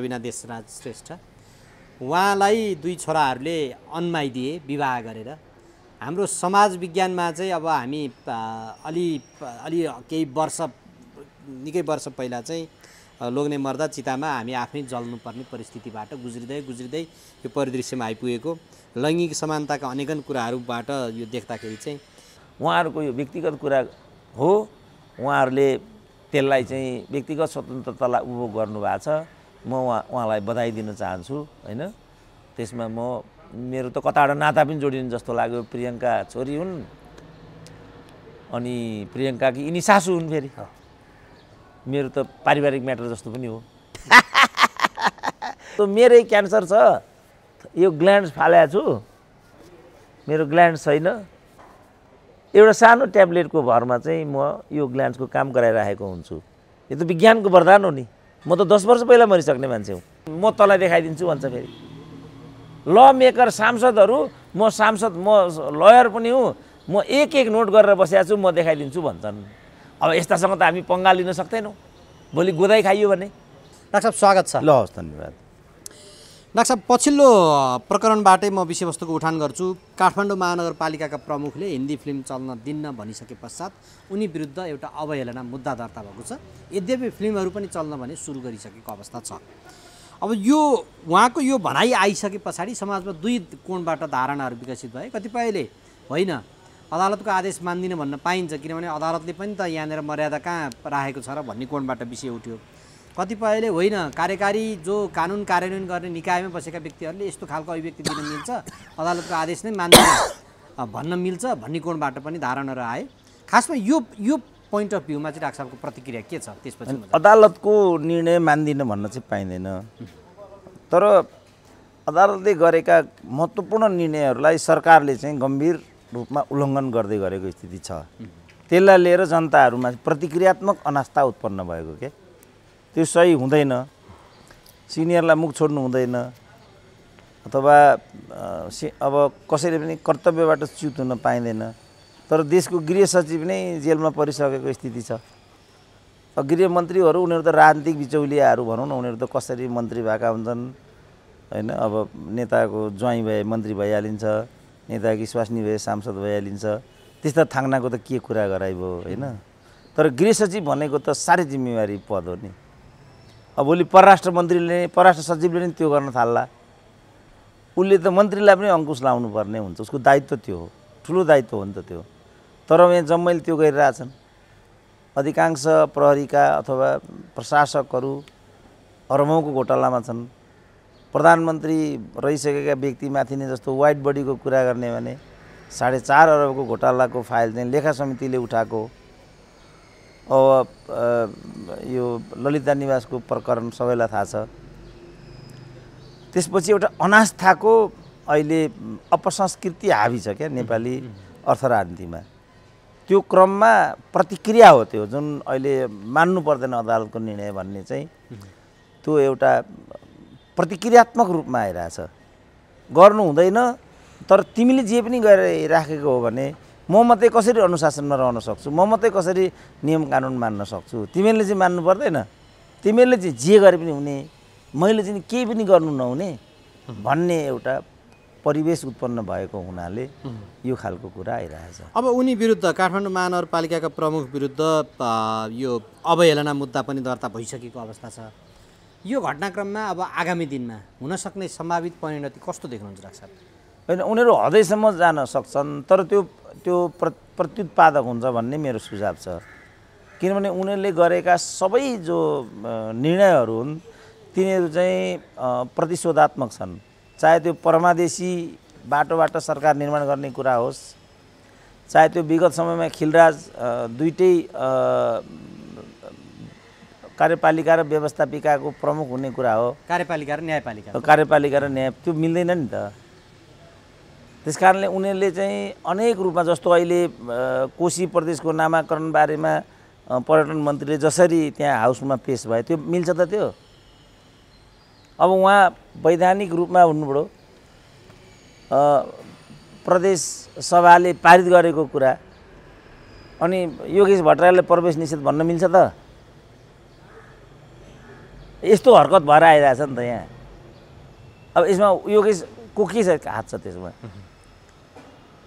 विना देशराज श्रेष्ठ उहाँलाई दुई छोराहरूले अन्माइदिए विवाह गरेर हाम्रो समाज विज्ञानमा चाहिँ अब हामी अलि अलि केही वर्ष निकै वर्ष पहिला चाहिँ लोग्ने मर्दा चितामा हामी आफै जल्नुपर्ने परिस्थितिबाट गुज्रिँदै गुज्रिँदै यो परिदृश्यमा आइपुगेको लैङ्गिक समानताका अनेकन कुराहरूबाट यो देख्दाखेरि चाहिँ उहाँहरूको यो व्यक्तिगत कुरा हो उहाँहरूले त्यसलाई चाहिँ व्यक्तिगत स्वतन्त्रतालाई उपभोग गर्नुभएको छ म उहाँ उहाँलाई बधाई दिन चाहन्छु होइन त्यसमा म मेरो त कताबाट नाता पनि जोडिनु जस्तो लाग्यो प्रियङ्का छोरी हुन् अनि प्रियङ्का कि यिनी सासु हुन् फेरि मेरो त पारिवारिक म्याटर जस्तो पनि हो मेरै क्यान्सर छ यो ग्ल्यान्ड फालेको छु मेरो ग्ल्यान्ड छैन एउटा सानो ट्याब्लेटको भरमा चाहिँ म यो ग्ल्यान्ड्सको काम गराइरहेको हुन्छु यो त विज्ञानको वरदान हो नि म त दस वर्ष पहिला मरिसक्ने मान्छे हो म तँलाई देखाइदिन्छु भन्छ फेरि ल मेकर सांसदहरू म सांसद म लयर पनि हुँ म एक एक नोट गरेर बसिरहेको छु म देखाइदिन्छु भन्छन् अब यस्तासँग त हामी पङ्गा लिन सक्दैनौँ भोलि गोदाइ खाइयो भने डाक्टर साहब स्वागत छ ल हस् धन्यवाद डाक्टर साहब पछिल्लो प्रकरणबाटै म विषयवस्तुको उठान गर्छु काठमाडौँ महानगरपालिकाका प्रमुखले हिन्दी फिल्म चल्न दिन्न भनिसके पश्चात उनी विरुद्ध एउटा अवहेलना मुद्दा दर्ता भएको छ यद्यपि फिल्महरू पनि चल्न भने सुरु गरिसकेको अवस्था छ अब यो उहाँको यो भनाइ आइसके पछाडि समाजमा दुई कोणबाट धारणाहरू विकसित भए कतिपयले होइन अदालतको आदेश मान्दिनँ भन्न पाइन्छ किनभने अदालतले पनि त यहाँनिर मर्यादा कहाँ राखेको छ र भन्ने कोणबाट विषय उठ्यो कतिपयले होइन कार्यकारी जो कानुन कार्यान्वयन गर्ने निकायमा बसेका व्यक्तिहरूले यस्तो खालको अभिव्यक्ति दिन मिल्छ अदालतको आदेश नै मान्दैन भन्न मिल्छ भन्ने कोणबाट पनि धारणाहरू आए खासमा यो यो पोइन्ट अफ भ्यूमा चाहिँ डाक्टर साहबको प्रतिक्रिया के छ त्यसपछि अदालतको निर्णय मान्दिनँ भन्न चाहिँ पाइँदैन तर अदालतले गरेका महत्त्वपूर्ण निर्णयहरूलाई सरकारले चाहिँ गम्भीर रूपमा उल्लङ्घन गर्दै गरेको स्थिति छ त्यसलाई लिएर जनताहरूमा प्रतिक्रियात्मक अनास्था उत्पन्न भएको क्या त्यो सही हुँदैन सिनियरलाई मुख छोड्नु हुँदैन अथवा अब कसैले पनि कर्तव्यबाट च्युत हुन पाइँदैन तर देशको गृह सचिव नै जेलमा परिसकेको स्थिति छ गृहमन्त्रीहरू उनीहरू त राजनीतिक बिचौलियाहरू भनौँ न उनीहरू त कसरी मन्त्री भएका हुन्छन् होइन अब नेताको ज्वाइँ भए मन्त्री भइहालिन्छ कि स्वास्नी भए सांसद भइहालिन्छ त्यस्ता थाङ्नाको त के कुरा गराइभयो होइन तर गृह सचिव भनेको त साह्रै जिम्मेवारी पद हो नि अब भोलि परराष्ट्र मन्त्रीले परराष्ट्र सचिवले नि त्यो गर्न थाल्ला उसले त मन्त्रीलाई पनि अङ्कुश लाउनु पर्ने हुन्छ उसको दायित्व त्यो हो ठुलो दायित्व हो नि त त्यो तर यहाँ जम्मैले त्यो गरिरहेछन् अधिकांश प्रहरीका अथवा प्रशासकहरू अरबौँको घोटालामा छन् प्रधानमन्त्री रहिसकेका व्यक्तिमाथि नै जस्तो वाइट बडीको कुरा गर्ने भने साढे चार अरबको घोटालाको फाइल चाहिँ लेखा समितिले उठाएको अब यो ललिता निवासको प्रकरण सबैलाई थाहा छ त्यसपछि एउटा अनास्थाको अहिले अपसंस्कृति हाबी छ क्या नेपाली अर्थराजनीतिमा त्यो क्रममा प्रतिक्रिया हो त्यो जुन अहिले मान्नु पर्दैन अदालतको निर्णय भन्ने चाहिँ त्यो एउटा प्रतिक्रियात्मक रूपमा आइरहेछ गर्नु हुँदैन तर तिमीले जे पनि गरेर राखेको हो भने म मात्रै कसरी अनुशासनमा रहन सक्छु म मात्रै कसरी नियम कानुन मान्न सक्छु तिमीहरूले चाहिँ मान्नु पर्दैन तिमीहरूले चाहिँ जे गरे पनि हुने मैले चाहिँ केही पनि गर्नु नहुने भन्ने एउटा परिवेश उत्पन्न भएको हुनाले यो खालको कुरा आइरहेछ अब उनी विरुद्ध काठमाडौँ महानगरपालिकाका प्रमुख विरुद्ध यो अवहेलना मुद्दा पनि दर्ता भइसकेको अवस्था छ यो घटनाक्रममा अब आगामी दिनमा हुनसक्ने सम्भावित परिणति कस्तो देख्नुहुन्छ राख्छ होइन उनीहरू हदैसम्म जान सक्छन् तर त्यो त्यो प्र प्रत्युत्पादक हुन्छ भन्ने मेरो सुझाव छ किनभने उनीहरूले गरेका सबै जो निर्णयहरू हुन् तिनीहरू चाहिँ प्रतिशोधात्मक छन् चाहे त्यो परमादेशी बाटोबाट सरकार निर्माण गर्ने कुरा होस् चाहे त्यो विगत समयमा खिलराज दुइटै कार्यपालिका र व्यवस्थापिकाको प्रमुख हुने कुरा हो कार्यपालिका र न्यायपालिका कार्यपालिका र न्याय त्यो मिल्दैन नि त त्यस कारणले उनीहरूले चाहिँ अनेक रूपमा जस्तो अहिले कोशी प्रदेशको नामाकरण बारेमा पर्यटन मन्त्रीले जसरी त्यहाँ हाउसमा पेस भयो त्यो मिल्छ त त्यो अब उहाँ वैधानिक रूपमा हुनुभयो प्रदेश सभाले पारित गरेको कुरा अनि योगेश भट्टराईले प्रवेश निषेध भन्न मिल्छ त यस्तो हरकत भएर आइरहेछ नि त यहाँ अब यसमा योगेशको के छ हात छ त्यसमा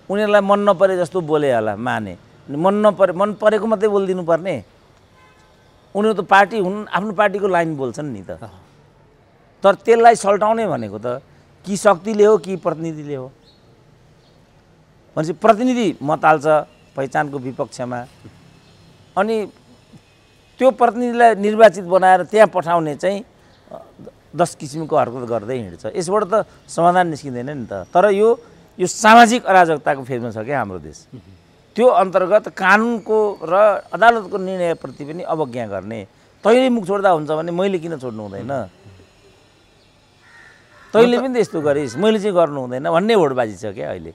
उनीहरूलाई मन नपरे जस्तो बोले होला माने मन नपरे मन परेको मात्रै बोलिदिनु पर्ने उनीहरू त पार्टी हुन् आफ्नो पार्टीको लाइन बोल्छन् नि त तर त्यसलाई सल्टाउने भनेको त कि शक्तिले हो कि प्रतिनिधिले हो भनेपछि प्रतिनिधि मत हाल्छ पहिचानको विपक्षमा अनि त्यो प्रतिनिधिलाई निर्वाचित बनाएर त्यहाँ पठाउने चाहिँ दस किसिमको हरकत गर्दै हिँड्छ यसबाट त समाधान निस्किँदैन नि त तर यो यो सामाजिक अराजकताको फेजमा छ क्या हाम्रो देश त्यो अन्तर्गत कानुनको र अदालतको निर्णयप्रति पनि अवज्ञा गर्ने तैँले मुख छोड्दा हुन्छ भने मैले किन छोड्नु हुँदैन तैँले पनि त्यस्तो गरिस् मैले चाहिँ गर्नु हुँदैन भन्ने होडबाजी छ क्या अहिले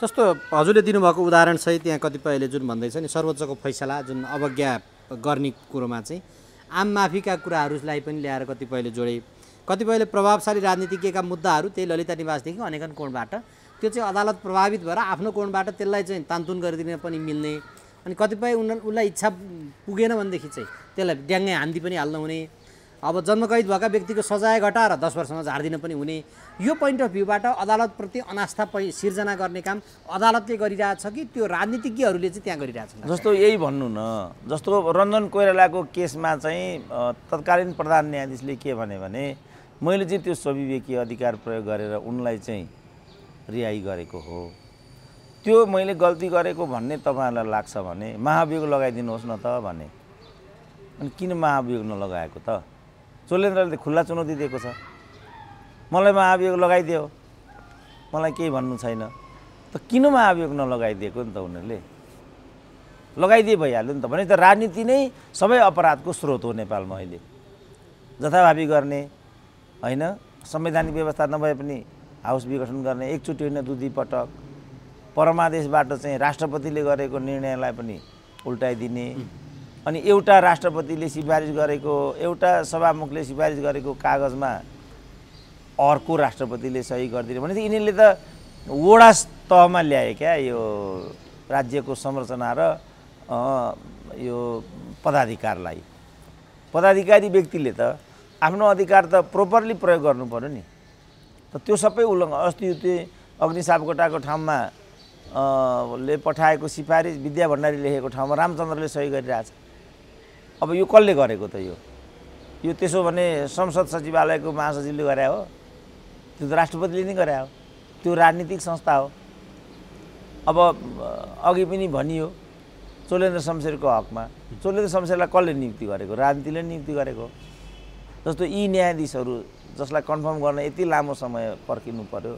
जस्तो हजुरले दिनुभएको उदाहरण उदाहरणसहित यहाँ कतिपयले जुन भन्दैछ नि सर्वोच्चको फैसला जुन अवज्ञा गर्ने कुरोमा चाहिँ आम माफीका कुराहरूलाई पनि ल्याएर कतिपयले जोडे कतिपयले प्रभावशाली राजनीतिज्ञका मुद्दाहरू त्यही ललिता निवासदेखि अनेकन कोणबाट त्यो चाहिँ अदालत प्रभावित भएर आफ्नो कोणबाट त्यसलाई चाहिँ तान्तुन गरिदिन पनि मिल्ने अनि कतिपय उन उसलाई इच्छा पुगेन भनेदेखि चाहिँ त्यसलाई ड्याङ्गै हान्दी पनि हाल्न हुने अब जन्मकैद भएका व्यक्तिको सजाय घटाएर दस वर्षमा झारिदिन पनि हुने यो पोइन्ट अफ भ्यूबाट अदालतप्रति अनास्था सिर्जना गर्ने काम अदालतले गरिरहेछ कि त्यो राजनीतिज्ञहरूले चाहिँ त्यहाँ गरिरहेछ जस्तो यही भन्नु न जस्तो रञ्जन कोइरालाको केसमा चाहिँ तत्कालीन प्रधान न्यायाधीशले के भने मैले चाहिँ त्यो स्वविवेकीय अधिकार प्रयोग गरेर उनलाई चाहिँ रिहाई गरेको हो त्यो मैले गल्ती गरेको भन्ने तपाईँहरूलाई लाग्छ भने महाभियोग लगाइदिनुहोस् न त भने अनि किन महाभियोग नलगाएको त चोलेन्द्रले त खुल्ला चुनौती दिएको छ मलाई महाभियोग लगाइदियो मलाई केही भन्नु छैन त किन महाभियोग नलगाइदिएको नि त उनीहरूले लगाइदिए भइहाल्यो नि त भने त राजनीति नै सबै अपराधको स्रोत हो नेपालमा अहिले जथाभावी गर्ने होइन संवैधानिक व्यवस्था नभए पनि हाउस विघटन गर्ने एकचोटि होइन दुई दुई पटक परमादेशबाट चाहिँ राष्ट्रपतिले गरेको निर्णयलाई पनि उल्टाइदिने अनि एउटा राष्ट्रपतिले सिफारिस गरेको एउटा सभामुखले सिफारिस गरेको कागजमा अर्को राष्ट्रपतिले सही गरिदिने भनेपछि यिनीहरूले त वडा तहमा ल्याए क्या यो राज्यको संरचना र यो पदाधिकारलाई पदाधिकारी व्यक्तिले त आफ्नो अधिकार त प्रोपरली प्रयोग गर्नु पऱ्यो नि त त्यो सबै उल्लङ्घन अस्ति त्यो अग्निसापकोटाको ठाउँमा ले पठाएको सिफारिस विद्या भण्डारी लेखेको ठाउँमा रामचन्द्रले सही गरिरहेछ अब यो कसले गरेको त यो यो त्यसो भने संसद सचिवालयको महासचिवले गरे हो त्यो त राष्ट्रपतिले नै गरे हो त्यो राजनीतिक संस्था हो अब अघि पनि भनियो चोलेन्द्र शमशेरको हकमा चोलेन्द्र शमशेरलाई कसले नियुक्ति गरेको राजनीतिले नियुक्ति गरेको जस्तो यी न्यायाधीशहरू जसलाई कन्फर्म गर्न यति लामो समय पर्खिनु पर्यो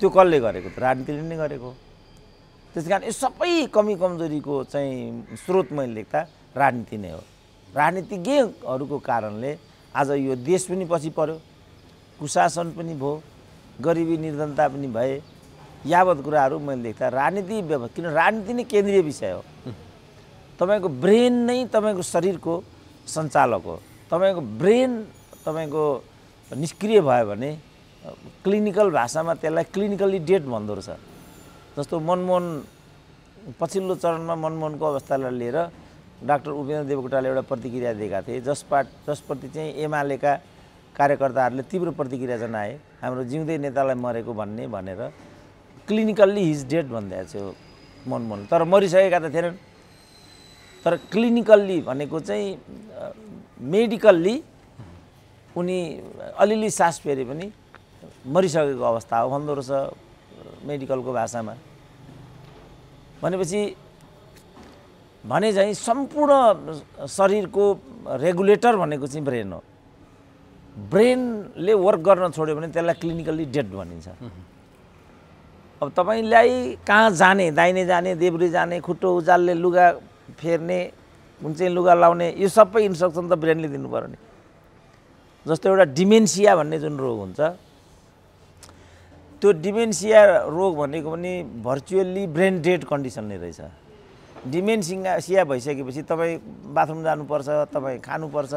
त्यो कसले गरेको राजनीतिले नै गरेको त्यस कारण यो सबै कमी कमजोरीको चाहिँ स्रोत मैले लेख्दा राजनीति नै हो राजनीतिज्ञहरूको कारणले आज यो देश पनि पछि पर्यो कुशासन पनि भयो गरिबी निर्धनता पनि भए यावत कुराहरू मैले लेख्दा राजनीति व्यवस्था किन राजनीति नै केन्द्रीय विषय हो तपाईँको ब्रेन नै तपाईँको शरीरको सञ्चालक हो तपाईँको ब्रेन तपाईँको निष्क्रिय भयो भने क्लिनिकल भाषामा त्यसलाई क्लिनिकल्ली डेड भन्दो रहेछ जस्तो मनमोहन पछिल्लो चरणमा मनमोहनको अवस्थालाई लिएर डाक्टर उपेन्द्र देवकोटाले एउटा प्रतिक्रिया दिएका थिए जसपा जसप्रति चाहिँ एमालेका कार्यकर्ताहरूले तीव्र प्रतिक्रिया जनाए हाम्रो जिउँदै नेतालाई मरेको भन्ने भनेर क्लिनिकल्ली हिज डेड भनिदिएको थियो मनमोहन तर मरिसकेका त थिएनन् तर क्लिनिकल्ली भनेको चाहिँ मेडिकल्ली उनी अलिअलि सास फेरे पनि मरिसकेको अवस्था हो भन्दो रहेछ मेडिकलको भाषामा भनेपछि भने चाहिँ सम्पूर्ण शरीरको रेगुलेटर भनेको चाहिँ ब्रेन हो ब्रेनले वर्क गर्न छोड्यो भने त्यसलाई क्लिनिकल्ली डेड भनिन्छ अब तपाईँलाई कहाँ जाने दाहिने जाने देब्री जाने खुट्टो उजालले लुगा फेर्ने कुन चाहिँ लुगा लाउने यो सबै इन्स्ट्रक्सन त ब्रेनले दिनु पऱ्यो नि जस्तो एउटा डिमेन्सिया भन्ने जुन रोग हुन्छ त्यो डिमेन्सिया रोग भनेको पनि भर्चुअल्ली ब्रेन डेड कन्डिसन नै रहेछ डिमेन्सिया सिया भइसकेपछि तपाईँ बाथरुम जानुपर्छ तपाईँ खानुपर्छ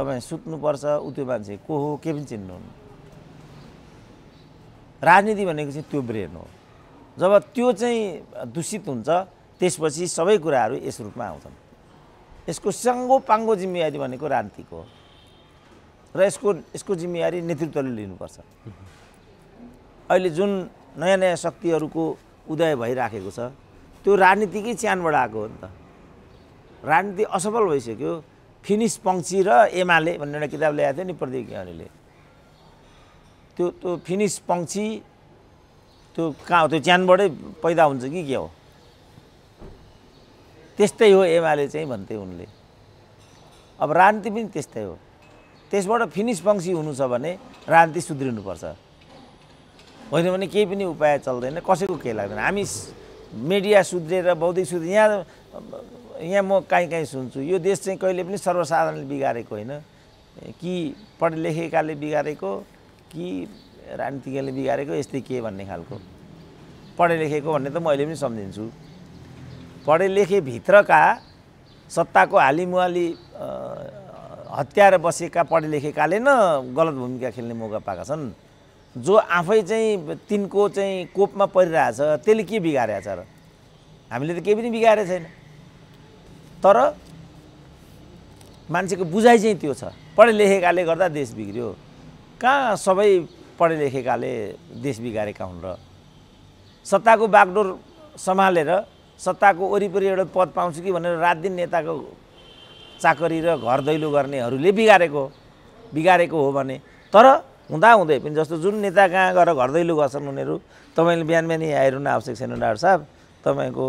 तपाईँ सुत्नुपर्छ ऊ त्यो मान्छे को हो के पनि चिन्नुहुन्न राजनीति भनेको चाहिँ त्यो ब्रेन हो जब त्यो चाहिँ दूषित हुन्छ त्यसपछि सबै कुराहरू यस रूपमा आउँछन् यसको सङ्गो पाङ्गो जिम्मेवारी भनेको राजनीतिको हो र यसको यसको जिम्मेवारी नेतृत्वले लिनुपर्छ अहिले जुन नयाँ नयाँ शक्तिहरूको उदय भइराखेको छ त्यो राजनीतिकै च्यानबाट आएको हो नि त राजनीति असफल भइसक्यो फिनिस पङ्क्षी र एमाले भन्ने एउटा किताब ल्याएको थियो नि प्रदीप ज्ञानीले त्यो त्यो फिनिस पङ्क्षी त्यो कहाँ हो त्यो च्यानबाटै पैदा हुन्छ कि के हो त्यस्तै हो एमाले चाहिँ भन्थे उनले अब राजनीति पनि त्यस्तै हो त्यसबाट फिनिस पङ्क्सी हुनु छ भने राजनीति सुध्रिनुपर्छ होइन भने केही पनि उपाय चल्दैन कसैको केही लाग्दैन हामी मिडिया सुध्रिएर बौद्धिक सुध्रि यहाँ यहाँ म काहीँ काहीँ सुन्छु यो देश चाहिँ कहिले पनि सर्वसाधारणले बिगारेको होइन कि पढे लेखेकाले बिगारेको कि राजनीतिज्ञले बिगारेको यस्तै के भन्ने खालको पढे लेखेको भन्ने त म अहिले पनि सम्झिन्छु पढे लेखेभित्रका सत्ताको हालिमुहाली हत्याएर बसेका पढे लेखेकाले न गलत भूमिका खेल्ने मौका पाएका छन् जो आफै चाहिँ तिनको चाहिँ कोपमा परिरहेछ त्यसले के छ र हामीले त केही पनि बिगारेको छैन तर मान्छेको बुझाइ चाहिँ त्यो छ पढे लेखेकाले गर्दा देश बिग्रियो कहाँ सबै पढे लेखेकाले देश बिगारेका हुन् र सत्ताको बागडोर सम्हालेर सत्ताको वरिपरि एउटा पद पाउँछु कि भनेर रात दिन नेताको चाकरी र घर दैलो गर्नेहरूले बिगारेको बिगारेको हो भने तर हुँदाहुँदै पनि जस्तो जुन नेता कहाँ गएर घर दैलो गर्छन् उनीहरू तपाईँले बिहान बिहानै आइरहनु आवश्यक छैन डाक्टर साहब तपाईँको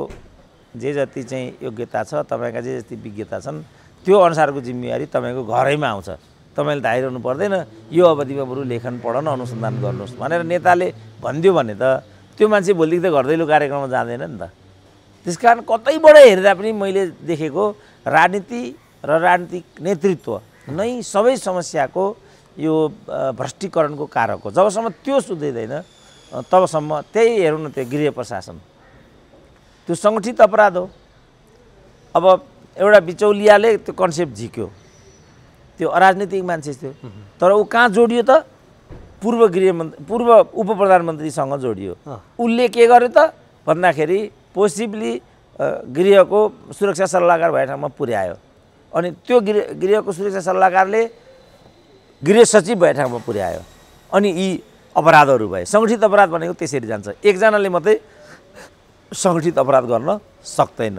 जे जति चाहिँ योग्यता छ तपाईँका जे जति विज्ञता छन् त्यो अनुसारको जिम्मेवारी तपाईँको घरैमा आउँछ तपाईँले त आइरहनु पर्दैन यो अवधिमा बरु लेखन पढन अनुसन्धान गर्नुहोस् भनेर नेताले भनिदियो भने त त्यो मान्छे भोलिदेखि त घर दैलो कार्यक्रममा जाँदैन नि त त्यस कारण कतैबाट हेरेर पनि मैले देखेको राजनीति र राजनीतिक नेतृत्व नै सबै समस्याको यो भ्रष्टीकरणको कारक हो जबसम्म त्यो सुधिँदैन तबसम्म त्यही हेरौँ न त्यो गृह प्रशासन त्यो सङ्गठित अपराध हो अब एउटा बिचौलियाले त्यो कन्सेप्ट झिक्यो त्यो अराजनीतिक मान्छे थियो तर ऊ कहाँ जोडियो त पूर्व गृहमन्त्री पूर्व उप प्रधानमन्त्रीसँग जोडियो उसले के गर्यो त भन्दाखेरि पोसिब्ली गृहको सुरक्षा सल्लाहकार भए ठाउँमा पुर्यायो अनि त्यो गृह गृहको सुरक्षा सल्लाहकारले गृह सचिव बैठकमा पुर्यायो अनि यी अपराधहरू भए सङ्गठित अपराध भनेको त्यसरी जान्छ एकजनाले मात्रै सङ्गठित अपराध गर्न सक्दैन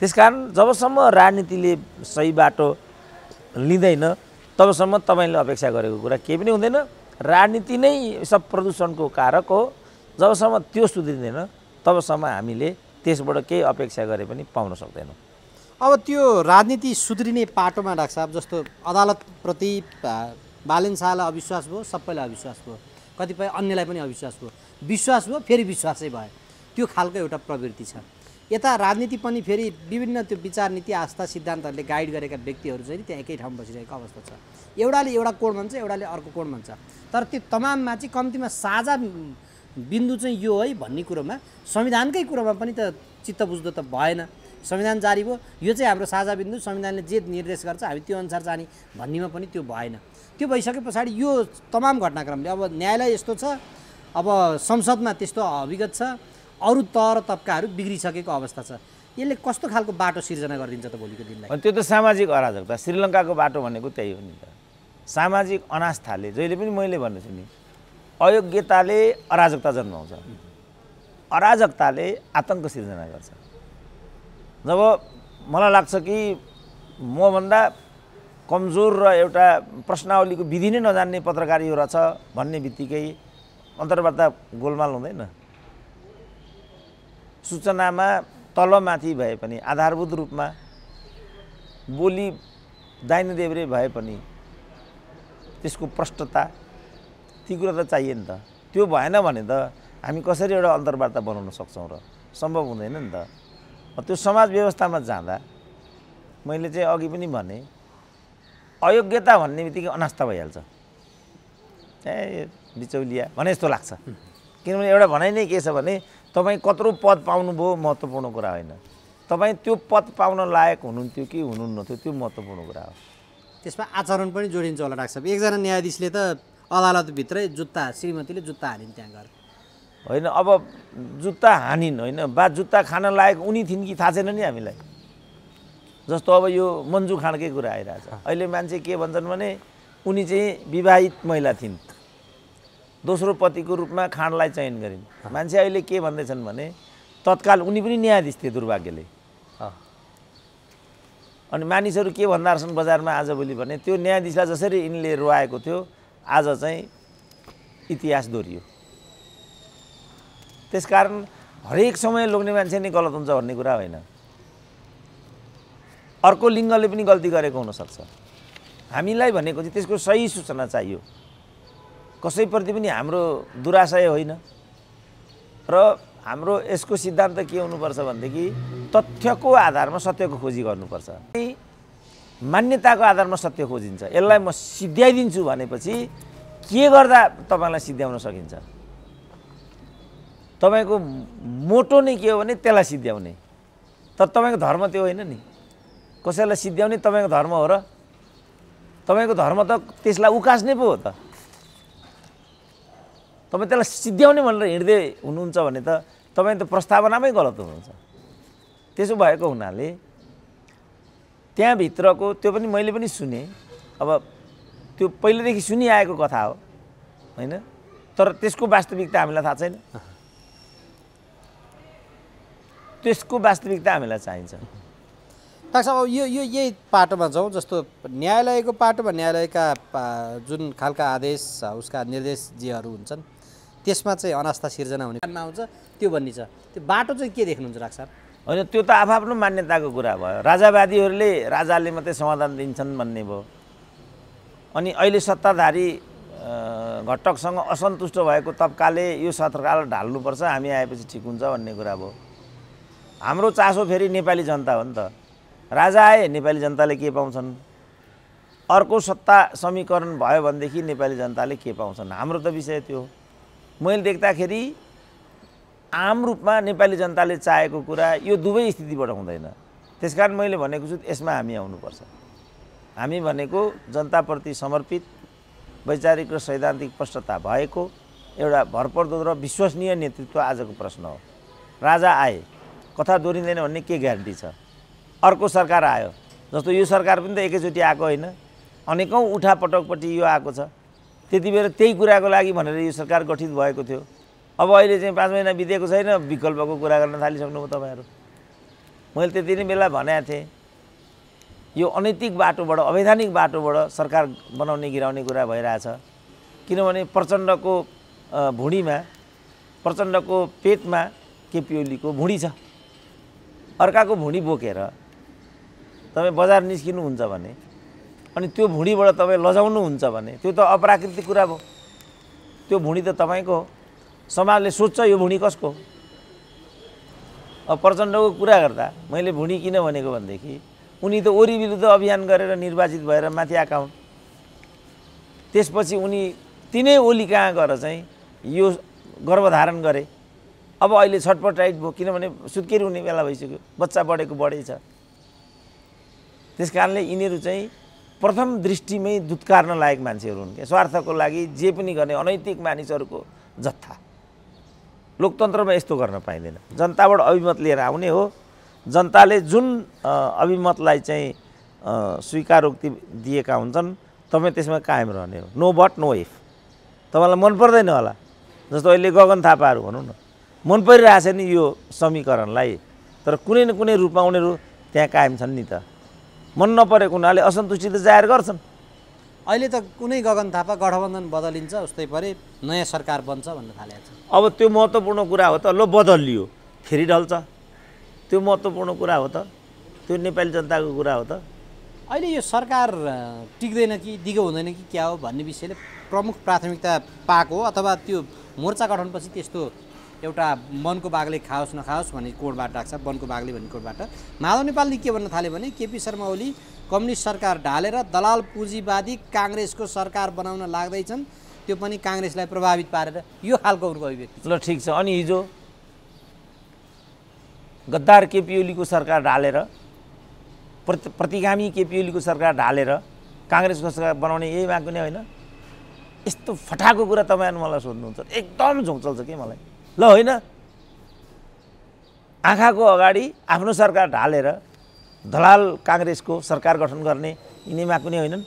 त्यसकारण जबसम्म राजनीतिले सही बाटो लिँदैन तबसम्म तपाईँले अपेक्षा गरेको कुरा केही पनि हुँदैन राजनीति नै सब प्रदूषणको कारक हो जबसम्म त्यो सुध्रिँदैन तबसम्म हामीले त्यसबाट केही अपेक्षा गरे पनि पाउन सक्दैनौँ अब त्यो राजनीति सुध्रिने पाटोमा डाक्टर साहब जस्तो अदालतप्रति बालन शाहलाई अविश्वास भयो सबैलाई अविश्वास भयो कतिपय अन्यलाई पनि अविश्वास भयो विश्वास भयो फेरि विश्वासै भयो त्यो खालको एउटा प्रवृत्ति छ यता राजनीति पनि फेरि विभिन्न त्यो विचार नीति आस्था सिद्धान्तहरूले गाइड गरेका व्यक्तिहरू चाहिँ त्यहाँ एकै ठाउँ बसिरहेको अवस्था छ एउटाले एउटा कोण भन्छ एउटाले अर्को कोण भन्छ तर त्यो तमाममा चाहिँ कम्तीमा साझा बिन्दु चाहिँ यो है भन्ने कुरोमा संविधानकै कुरोमा पनि त चित्त बुझ्दो त भएन संविधान जारी भयो यो चाहिँ हाम्रो साझा बिन्दु संविधानले जे निर्देश गर्छ हामी त्यो अनुसार जाने भन्नेमा पनि त्यो भएन त्यो भइसके पछाडि यो तमाम घटनाक्रमले अब न्यायालय यस्तो छ अब संसदमा त्यस्तो अभिगत छ अरू तर तब्काहरू बिग्रिसकेको अवस्था छ यसले कस्तो खालको बाटो सिर्जना गरिदिन्छ त भोलिको दिनलाई त्यो त सामाजिक अराजकता श्रीलङ्काको बाटो भनेको त्यही हो नि त सामाजिक अनास्थाले जहिले पनि मैले भन्नु छु नि अयोग्यताले अराजकता जन्माउँछ अराजकताले आतङ्क सिर्जना गर्छ जब मलाई लाग्छ कि मभन्दा कमजोर र एउटा प्रश्नावलीको विधि नै नजान्ने पत्रकार यो रहेछ भन्ने बित्तिकै अन्तर्वार्ता गोलमाल हुँदैन सूचनामा तलमाथि भए पनि आधारभूत रूपमा बोली दाहिने देब्रे भए पनि त्यसको प्रष्टता ती कुरा त चाहियो नि त त्यो भएन भने त हामी कसरी एउटा अन्तर्वार्ता बनाउन सक्छौँ र सम्भव हुँदैन नि त त्यो समाज व्यवस्थामा जाँदा मैले चाहिँ अघि पनि भने अयोग्यता भन्ने बित्तिकै अनास्था भइहाल्छ ए बिचौलिया भने जस्तो लाग्छ किनभने एउटा भनाइ नै के छ भने तपाईँ कत्रो पद पाउनुभयो महत्त्वपूर्ण कुरा होइन तपाईँ त्यो पद पाउन लायक हुनुहुन्थ्यो कि हुनुहुन्नथ्यो त्यो महत्त्वपूर्ण कुरा हो त्यसमा आचरण पनि जोडिन्छ होला डाक्टर साहब एकजना न्यायाधीशले त अदालतभित्रै जुत्ता श्रीमतीले जुत्ता हालिन् त्यहाँ गएर होइन अब जुत्ता हानिन् होइन बा जुत्ता खान लायक उनी थिइन् कि थाहा छैन नि हामीलाई जस्तो अब यो मन्जु खाँडकै कुरा आइरहेछ अहिले मान्छे के भन्छन् भने उनी चाहिँ विवाहित महिला थिइन् दोस्रो पतिको रूपमा खाँडलाई चयन गरिन् मान्छे अहिले के भन्दैछन् भने तत्काल उनी पनि न्यायाधीश थिए दुर्भाग्यले अनि मानिसहरू के भन्दा रहेछन् बजारमा आजभोलि भने त्यो न्यायाधीशलाई जसरी यिनले रोएको थियो आज चाहिँ इतिहास दोहोरियो त्यस कारण हरेक समय लोग्ने मान्छे नै गलत हुन्छ भन्ने कुरा होइन अर्को लिङ्गले पनि गल्ती गरेको हुनसक्छ हामीलाई भनेको चाहिँ त्यसको सही सूचना चाहियो कसैप्रति पनि हाम्रो दुराशय होइन र हाम्रो यसको सिद्धान्त के हुनुपर्छ भनेदेखि तथ्यको आधारमा सत्यको खोजी गर्नुपर्छ मान्यताको आधारमा सत्य खोजिन्छ यसलाई म सिद्ध्याइदिन्छु भनेपछि के गर्दा तपाईँलाई सिद्ध्याउन सकिन्छ तपाईँको मोटो नै के हो भने त्यसलाई सिद्ध्याउने तर तपाईँको धर्म त्यो होइन नि कसैलाई सिद्ध्याउने तपाईँको धर्म हो र तपाईँको धर्म त त्यसलाई उकास्ने पो हो त तपाईँ त्यसलाई सिद्ध्याउने भनेर हिँड्दै हुनुहुन्छ भने त तपाईँ त प्रस्तावनामै गलत हुनुहुन्छ त्यसो भएको हुनाले त्यहाँभित्रको त्यो पनि मैले पनि सुने अब त्यो पहिलेदेखि सुनिआएको कथा हो होइन तर त्यसको वास्तविकता हामीलाई थाहा छैन त्यसको वास्तविकता हामीलाई चाहिन्छ डाक्टर साहब अब यो यो यही पाटोमा जाउँ जस्तो न्यायालयको पाटोमा न्यायालयका जुन खालका आदेश उसका निर्देशजीहरू हुन्छन् त्यसमा चाहिँ अनास्था सिर्जना हुने आउँछ त्यो भन्ने छ त्यो बाटो चाहिँ के देख्नुहुन्छ डाक्टर साहब होइन त्यो त आफआफ्नो मान्यताको कुरा भयो राजावादीहरूले राजाले मात्रै समाधान दिन्छन् भन्ने भयो अनि अहिले सत्ताधारी घटकसँग असन्तुष्ट भएको तबकाले यो सत्रकाल ढाल्नुपर्छ हामी आएपछि ठिक हुन्छ भन्ने कुरा भयो हाम्रो चासो फेरि नेपाली जनता हो नि त राजा आए नेपाली जनताले के पाउँछन् अर्को सत्ता समीकरण भयो भनेदेखि नेपाली जनताले के पाउँछन् हाम्रो त विषय त्यो मैले देख्दाखेरि आम रूपमा नेपाली जनताले चाहेको कुरा यो दुवै स्थितिबाट हुँदैन त्यसकारण मैले भनेको छु यसमा हामी आउनुपर्छ हामी भनेको जनताप्रति समर्पित वैचारिक र सैद्धान्तिक प्रष्टता भएको एउटा भरपर्दो र विश्वसनीय नेतृत्व आजको प्रश्न हो राजा आए कथा दोहोरिँदैन भन्ने के ग्यारेन्टी छ अर्को सरकार आयो जस्तो यो सरकार पनि त एकैचोटि आएको होइन अनेकौँ उठा यो आएको छ त्यति बेला त्यही कुराको लागि भनेर यो सरकार गठित भएको थियो अब अहिले चाहिँ पाँच महिना बितेको छैन विकल्पको कुरा गर्न थालिसक्नुभयो तपाईँहरू मैले त्यति नै बेला भनेको थिएँ यो अनैतिक बाटोबाट अवैधानिक बाटोबाट सरकार बनाउने गिराउने कुरा भइरहेछ किनभने प्रचण्डको भुँडीमा प्रचण्डको पेटमा केपिओलीको भुँडी छ अर्काको भुँडी बोकेर तपाईँ बजार निस्किनुहुन्छ भने अनि त्यो भुँडीबाट तपाईँ लजाउनुहुन्छ भने त्यो त अप्राकृतिक कुरा भयो त्यो भुँडी त तपाईँको समाजले सोध्छ यो भुँडी कसको अब प्रचण्डको कुरा गर्दा मैले भुँडी किन भनेको भनेदेखि उनी त ओरी विरुद्ध अभियान गरेर निर्वाचित भएर माथि आएका हुन् त्यसपछि उनी तिनै ओली कहाँ गएर चाहिँ यो गर्भधारण गरे अब अहिले छटपट राइट भयो किनभने सुत्केरी हुने बेला भइसक्यो बच्चा बढेको बढै छ त्यस कारणले यिनीहरू चाहिँ प्रथम दृष्टिमै दुत्कार्न लायक मान्छेहरू हुन् क्या स्वार्थको लागि जे पनि गर्ने अनैतिक मानिसहरूको जत्था लोकतन्त्रमा यस्तो गर्न पाइँदैन जनताबाट अभिमत लिएर आउने हो जनताले जुन अभिमतलाई चाहिँ स्वीकारोक्ति दिएका हुन्छन् तपाईँ त्यसमा कायम रहने हो नो बट नो इफ तपाईँलाई मन पर्दैन होला जस्तो अहिले गगन थापाहरू भनौँ न मन परिरहेछ नि यो समीकरणलाई तर कुनै न कुनै रूपमा उनीहरू त्यहाँ कायम छन् नि त मन नपरेको हुनाले असन्तुष्टि त जाहेर गर्छन् अहिले त कुनै गगन थापा गठबन्धन बदलिन्छ उस्तै परे नयाँ सरकार बन्छ भन्न थालेको छ अब त्यो महत्त्वपूर्ण कुरा हो त लो बदलियो फेरि ढल्छ त्यो महत्त्वपूर्ण कुरा हो त त्यो नेपाली जनताको कुरा हो त अहिले यो सरकार टिक्दैन कि दिगो हुँदैन कि क्या हो भन्ने विषयले प्रमुख प्राथमिकता पाएको अथवा त्यो मोर्चा गठनपछि त्यस्तो एउटा वनको बाघले खाओस् नखाओस् भन्ने कोडबाट राख्छ वनको बाघले भन्ने कोडबाट माधव नेपालले के भन्न थाल्यो भने केपी शर्मा ओली कम्युनिस्ट सरकार ढालेर दलाल पुँजीवादी काङ्ग्रेसको सरकार बनाउन लाग्दैछन् त्यो पनि काङ्ग्रेसलाई प्रभावित पारेर यो खालको उनको अभिव्यक्ति ल ठिक छ अनि हिजो गद्दार केपी ओलीको सरकार ढालेर प्रति प्रतिगामी केपी ओलीको सरकार ढालेर काङ्ग्रेसको सरकार बनाउने यही माग नै होइन यस्तो फटाको कुरा तपाईँहरू मलाई सोध्नुहुन्छ एकदम झोक चल्छ कि मलाई ल होइन आँखाको अगाडि आफ्नो सरकार ढालेर दलाल काङ्ग्रेसको सरकार गठन गर्ने यिनीमा कुनै होइनन्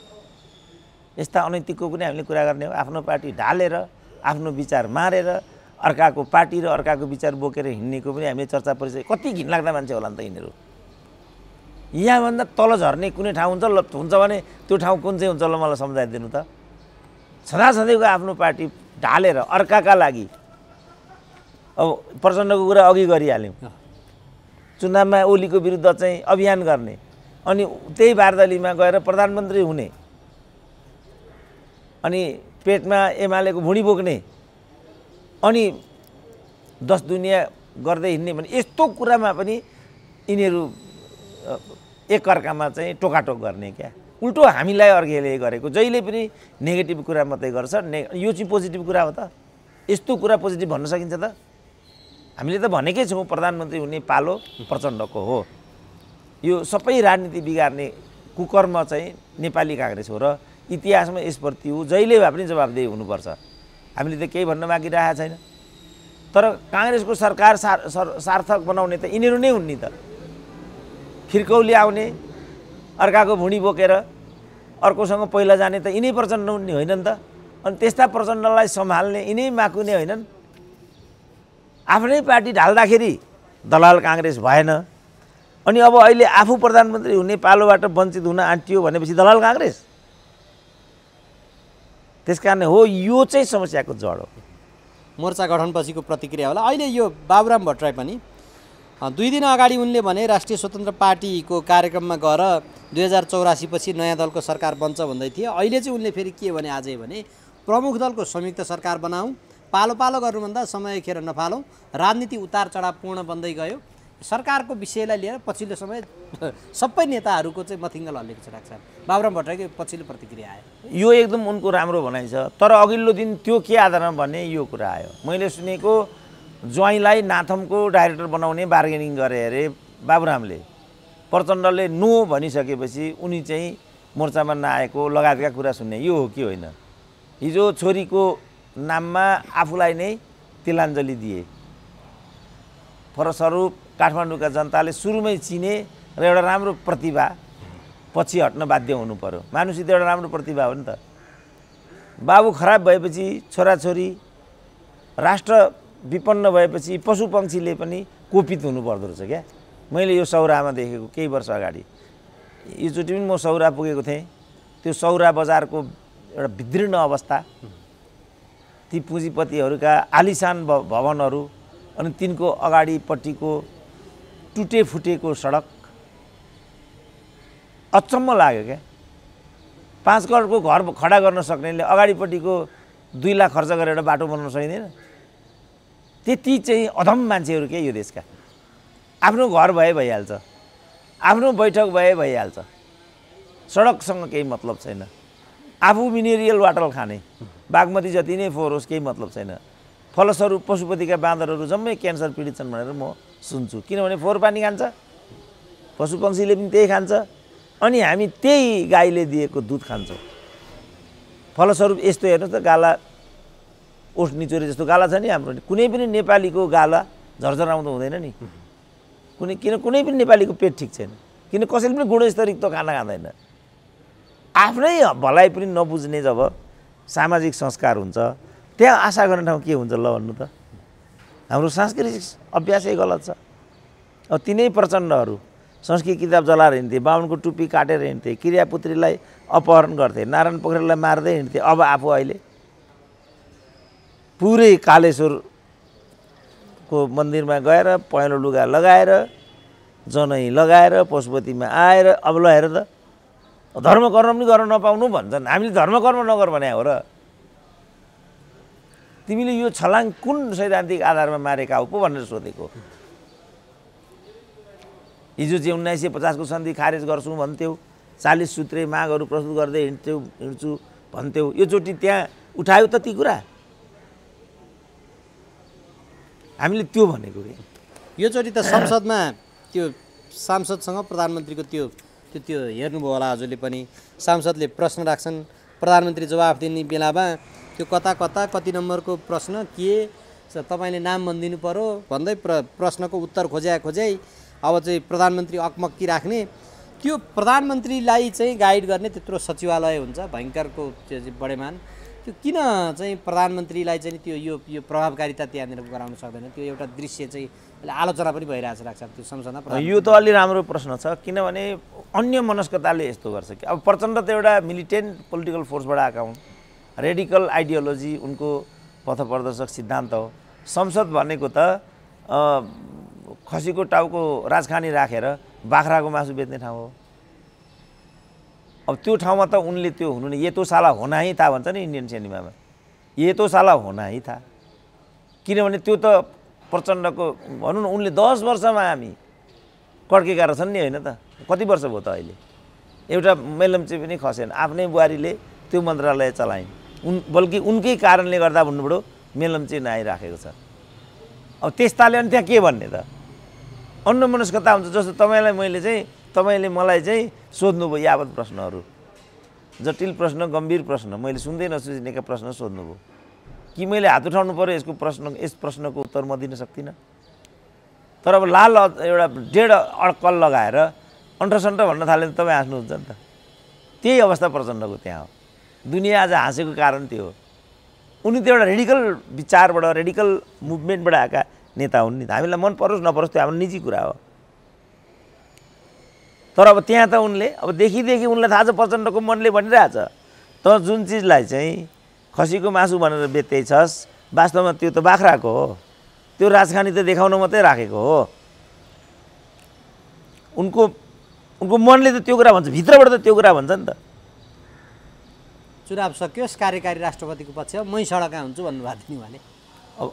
यस्ता अनैतिकको पनि हामीले कुरा गर्ने हो आफ्नो पार्टी ढालेर आफ्नो विचार मारेर अर्काको पार्टी र अर्काको विचार बोकेर हिँड्नेको पनि हामीले चर्चा परिसक्यो कति घिनलाग्दा मान्छे होला नि त यिनीहरू यहाँभन्दा तल झर्ने कुनै ठाउँ हुन्छ ल हुन्छ भने त्यो ठाउँ कुन चाहिँ हुन्छ ल मलाई सम्झाइदिनु त सधैँ सधैँको आफ्नो पार्टी ढालेर अर्काका लागि अब प्रचण्डको कुरा अघि गरिहाल्यौँ चुनावमा ओलीको विरुद्ध चाहिँ अभियान गर्ने अनि त्यही बारदलीमा गएर प्रधानमन्त्री हुने अनि पेटमा एमालेको भुँडी बोक्ने अनि दस दुनियाँ गर्दै हिँड्ने भने यस्तो कुरामा पनि यिनीहरू एकअर्कामा चाहिँ टोकाटोक गर्ने क्या उल्टो हामीलाई अर्घेले गरेको जहिले पनि नेगेटिभ कुरा मात्रै गर्छ ने यो चाहिँ पोजिटिभ कुरा हो त यस्तो कुरा पोजिटिभ भन्न सकिन्छ त हामीले त भनेकै छौँ प्रधानमन्त्री हुने पालो प्रचण्डको हो यो सबै राजनीति बिगार्ने कुकर्म चाहिँ नेपाली काङ्ग्रेस हो र इतिहासमा यसप्रति हो जहिले भए पनि जवाबदेही हुनुपर्छ हामीले त केही भन्न मागिरहेको छैन तर काङ्ग्रेसको सरकार सार सार्थक बनाउने त यिनीहरू नै हुन् नि त खिर्कौली आउने अर्काको भुँडी बोकेर अर्कोसँग पहिला जाने त यिनै प्रचण्ड हुन् नि होइनन् त अनि त्यस्ता प्रचण्डलाई सम्हाल्ने यिनै माकुने होइनन् आफ्नै पार्टी ढाल्दाखेरि दलाल काङ्ग्रेस भएन अनि अब अहिले आफू प्रधानमन्त्री हुने पालोबाट वञ्चित हुन आँटियो भनेपछि दलाल काङ्ग्रेस त्यस कारण हो यो चाहिँ समस्याको जड हो मोर्चा गठनपछिको प्रतिक्रिया होला अहिले यो बाबुराम भट्टराई पनि दुई दिन अगाडि उनले भने राष्ट्रिय स्वतन्त्र पार्टीको कार्यक्रममा गएर दुई हजार चौरासी पछि नयाँ दलको सरकार बन्छ भन्दै थिए अहिले चाहिँ उनले फेरि के भने आजै भने प्रमुख दलको संयुक्त सरकार बनाऊ पालो पालो गर्नुभन्दा समय खेर नफालौँ राजनीति उतार पूर्ण बन्दै गयो सरकारको विषयलाई लिएर पछिल्लो समय सबै नेताहरूको चाहिँ मथिङ्गल हल्लेको छ डाक्टर बाबुराम भट्टराईको पछिल्लो प्रतिक्रिया आयो यो एकदम उनको राम्रो भनाइ छ तर अघिल्लो दिन त्यो के आधारमा भने यो कुरा आयो मैले सुनेको ज्वाइँलाई नाथमको डाइरेक्टर बनाउने बार्गेनिङ गरे अरे बाबुरामले प्रचण्डले नो भनिसकेपछि उनी चाहिँ मोर्चामा नआएको लगायतका कुरा सुन्ने यो हो कि होइन हिजो छोरीको नाममा आफूलाई नै तिलाञ्जली दिए फलस्वरूप काठमाडौँका जनताले सुरुमै चिने र एउटा राम्रो प्रतिभा पछि हट्न बाध्य हुनु पऱ्यो त एउटा राम्रो प्रतिभा हो नि त बाबु खराब भएपछि छोराछोरी राष्ट्र विपन्न भएपछि पशु पक्षीले पनि कोपित हुनुपर्दो रहेछ क्या मैले यो सौरामा देखेको केही वर्ष अगाडि योचोटि पनि म सौरा पुगेको थिएँ त्यो सौरा बजारको एउटा विदीर्ण अवस्था ती पुँजीपतिहरूका आलिसान भवनहरू अनि तिनको अगाडिपट्टिको टुटे फुटेको सडक अचम्म लाग्यो क्या पाँच करोडको घर खडा गर्न सक्नेले अगाडिपट्टिको दुई लाख खर्च गरेर बाटो बनाउन सकिँदैन त्यति चाहिँ अधम मान्छेहरू के यो देशका आफ्नो घर भए भइहाल्छ आफ्नो बैठक भए भइहाल्छ सडकसँग केही मतलब छैन आफू मिनेरियल वाटर खाने बागमती जति नै फोहोर होस् केही मतलब छैन फलस्वरूप पशुपतिका बाँदरहरू जम्मै क्यान्सर पीडित छन् भनेर म सुन्छु किनभने फोहोर पानी खान्छ पशु पक्षीले पनि त्यही खान्छ अनि हामी त्यही गाईले दिएको दुध खान्छौँ फलस्वरूप यस्तो हेर्नुहोस् त गाला ओठ निचोरे जस्तो गाला छ नि हाम्रो कुनै पनि नेपालीको गाला झरझराउँदो हुँदैन नि कुनै किन कुनै पनि नेपालीको पेट ठिक छैन किन कसैले पनि त खाना खाँदैन आफ्नै भलाइ पनि नबुझ्ने जब सामाजिक संस्कार हुन्छ त्यहाँ आशा गर्ने ठाउँ के हुन्छ ल भन्नु त हाम्रो सांस्कृतिक अभ्यासै गलत छ अब तिनै प्रचण्डहरू संस्कृत किताब जलाएर हिँड्थे बाहुनको टुप्पी काटेर हिँड्थे क्रियापुत्रीलाई अपहरण गर्थे नारायण पोखरेललाई मार्दै हिँड्थे अब आफू अहिले पुरै कालेश्वरको मन्दिरमा गएर पहेँलो लुगा लगाएर जनै लगाएर पशुपतिमा आएर अब ल हेर त धर्मकर्म पनि गर्न नपाउनु भन्छन् हामीले धर्मकर्म नगर भने हो र तिमीले यो छलाङ कुन सैद्धान्तिक आधारमा मारेका हो पो भनेर सोधेको हिजो चाहिँ उन्नाइस सय पचासको सन्धि खारेज गर्छु भन्थ्यौ चालिस सूत्रे मागहरू प्रस्तुत गर्दै हिँड्थ्यौ हिँड्छु भन्थ्यौ योचोटि त्यहाँ उठायो त ती कुरा हामीले त्यो भनेको कि योचोटि त संसदमा त्यो सांसदसँग प्रधानमन्त्रीको त्यो त्यो त्यो हेर्नुभयो होला हजुरले पनि सांसदले प्रश्न राख्छन् प्रधानमन्त्री जवाफ दिने बेलामा त्यो कता कता कति नम्बरको प्रश्न के तपाईँले नाम भनिदिनु पऱ्यो भन्दै प्र प्रश्नको उत्तर खोज्या खोज्याइ अब चाहिँ प्रधानमन्त्री अकमक्की राख्ने त्यो प्रधानमन्त्रीलाई चाहिँ गाइड गर्ने त्यत्रो सचिवालय हुन्छ भयङ्करको त्यो चाहिँ बडेमान त्यो किन चाहिँ प्रधानमन्त्रीलाई चाहिँ त्यो यो यो प्रभावकारिता त्यहाँनिर गराउन सक्दैन त्यो एउटा दृश्य चाहिँ आलोचना पनि भइरहेको लाग्छ त्यो संसदमा यो त अलि राम्रो प्रश्न छ किनभने अन्य मनस्कताले यस्तो गर्छ कि अब प्रचण्ड त एउटा मिलिटेन्ट पोलिटिकल फोर्सबाट आएका हुन् रेडिकल आइडियोलोजी उनको पथप्रदर्शक सिद्धान्त हो संसद भनेको त खसीको टाउको राजखानी राखेर बाख्राको मासु बेच्ने ठाउँ हो अब त्यो ठाउँमा त उनले त्यो हुनु नि यतो साला होना है था भन्छ नि इन्डियन सिनेमामा यतो साला होना है था किनभने त्यो त प्रचण्डको भनौँ न उनले दस वर्षमा हामी कड्केका रहेछन् नि होइन त कति वर्ष भयो त अहिले एउटा मेलम चाहिँ पनि खसेन आफ्नै बुहारीले त्यो मन्त्रालय चलाइन् उन बल्कि उनकै कारणले गर्दा मेलम चाहिँ नआइराखेको छ अब त्यस्ताले अनि त्यहाँ के भन्ने त अन्नमनस्कता हुन्छ जस्तो तपाईँलाई मैले चाहिँ तपाईँले मलाई चाहिँ सोध्नुभयो यावत प्रश्नहरू जटिल प्रश्न गम्भीर प्रश्न मैले सुन्दै नसुझिनेका प्रश्न सोध्नुभयो कि मैले हात उठाउनु पऱ्यो यसको प्रश्न यस प्रश्नको उत्तर म दिन सक्दिनँ तर अब लाल एउटा डेढ अड्कल लगाएर अन्ठसन्ठ भन्न थाल्यो भने तपाईँ हाँस्नुहुन्छ नि त त्यही अवस्था प्रचण्डको त्यहाँ हो दुनियाँ आज हाँसेको कारण त्यो हो उनी त एउटा रेडिकल विचारबाट रेडिकल मुभमेन्टबाट आएका नेता हुन् नि त हामीलाई मन परोस् नपरोस् त्यो हाम्रो निजी कुरा हो तर अब त्यहाँ त उनले अब देखिदेखि उनलाई थाहा छ प्रचण्डको मनले भनिरहेछ त जुन चिजलाई चाहिँ खसीको मासु भनेर बेच्दैछस् वास्तवमा त्यो त बाख्राको हो त्यो राजखानी त देखाउन मात्रै राखेको हो उनको उनको मनले त त्यो कुरा भन्छ भित्रबाट त त्यो कुरा भन्छ नि त चुनाव सकियोस् कार्यकारी राष्ट्रपतिको पक्ष मै सडकमा हुन्छु भन्नुभएको थियो नि उहाँले अब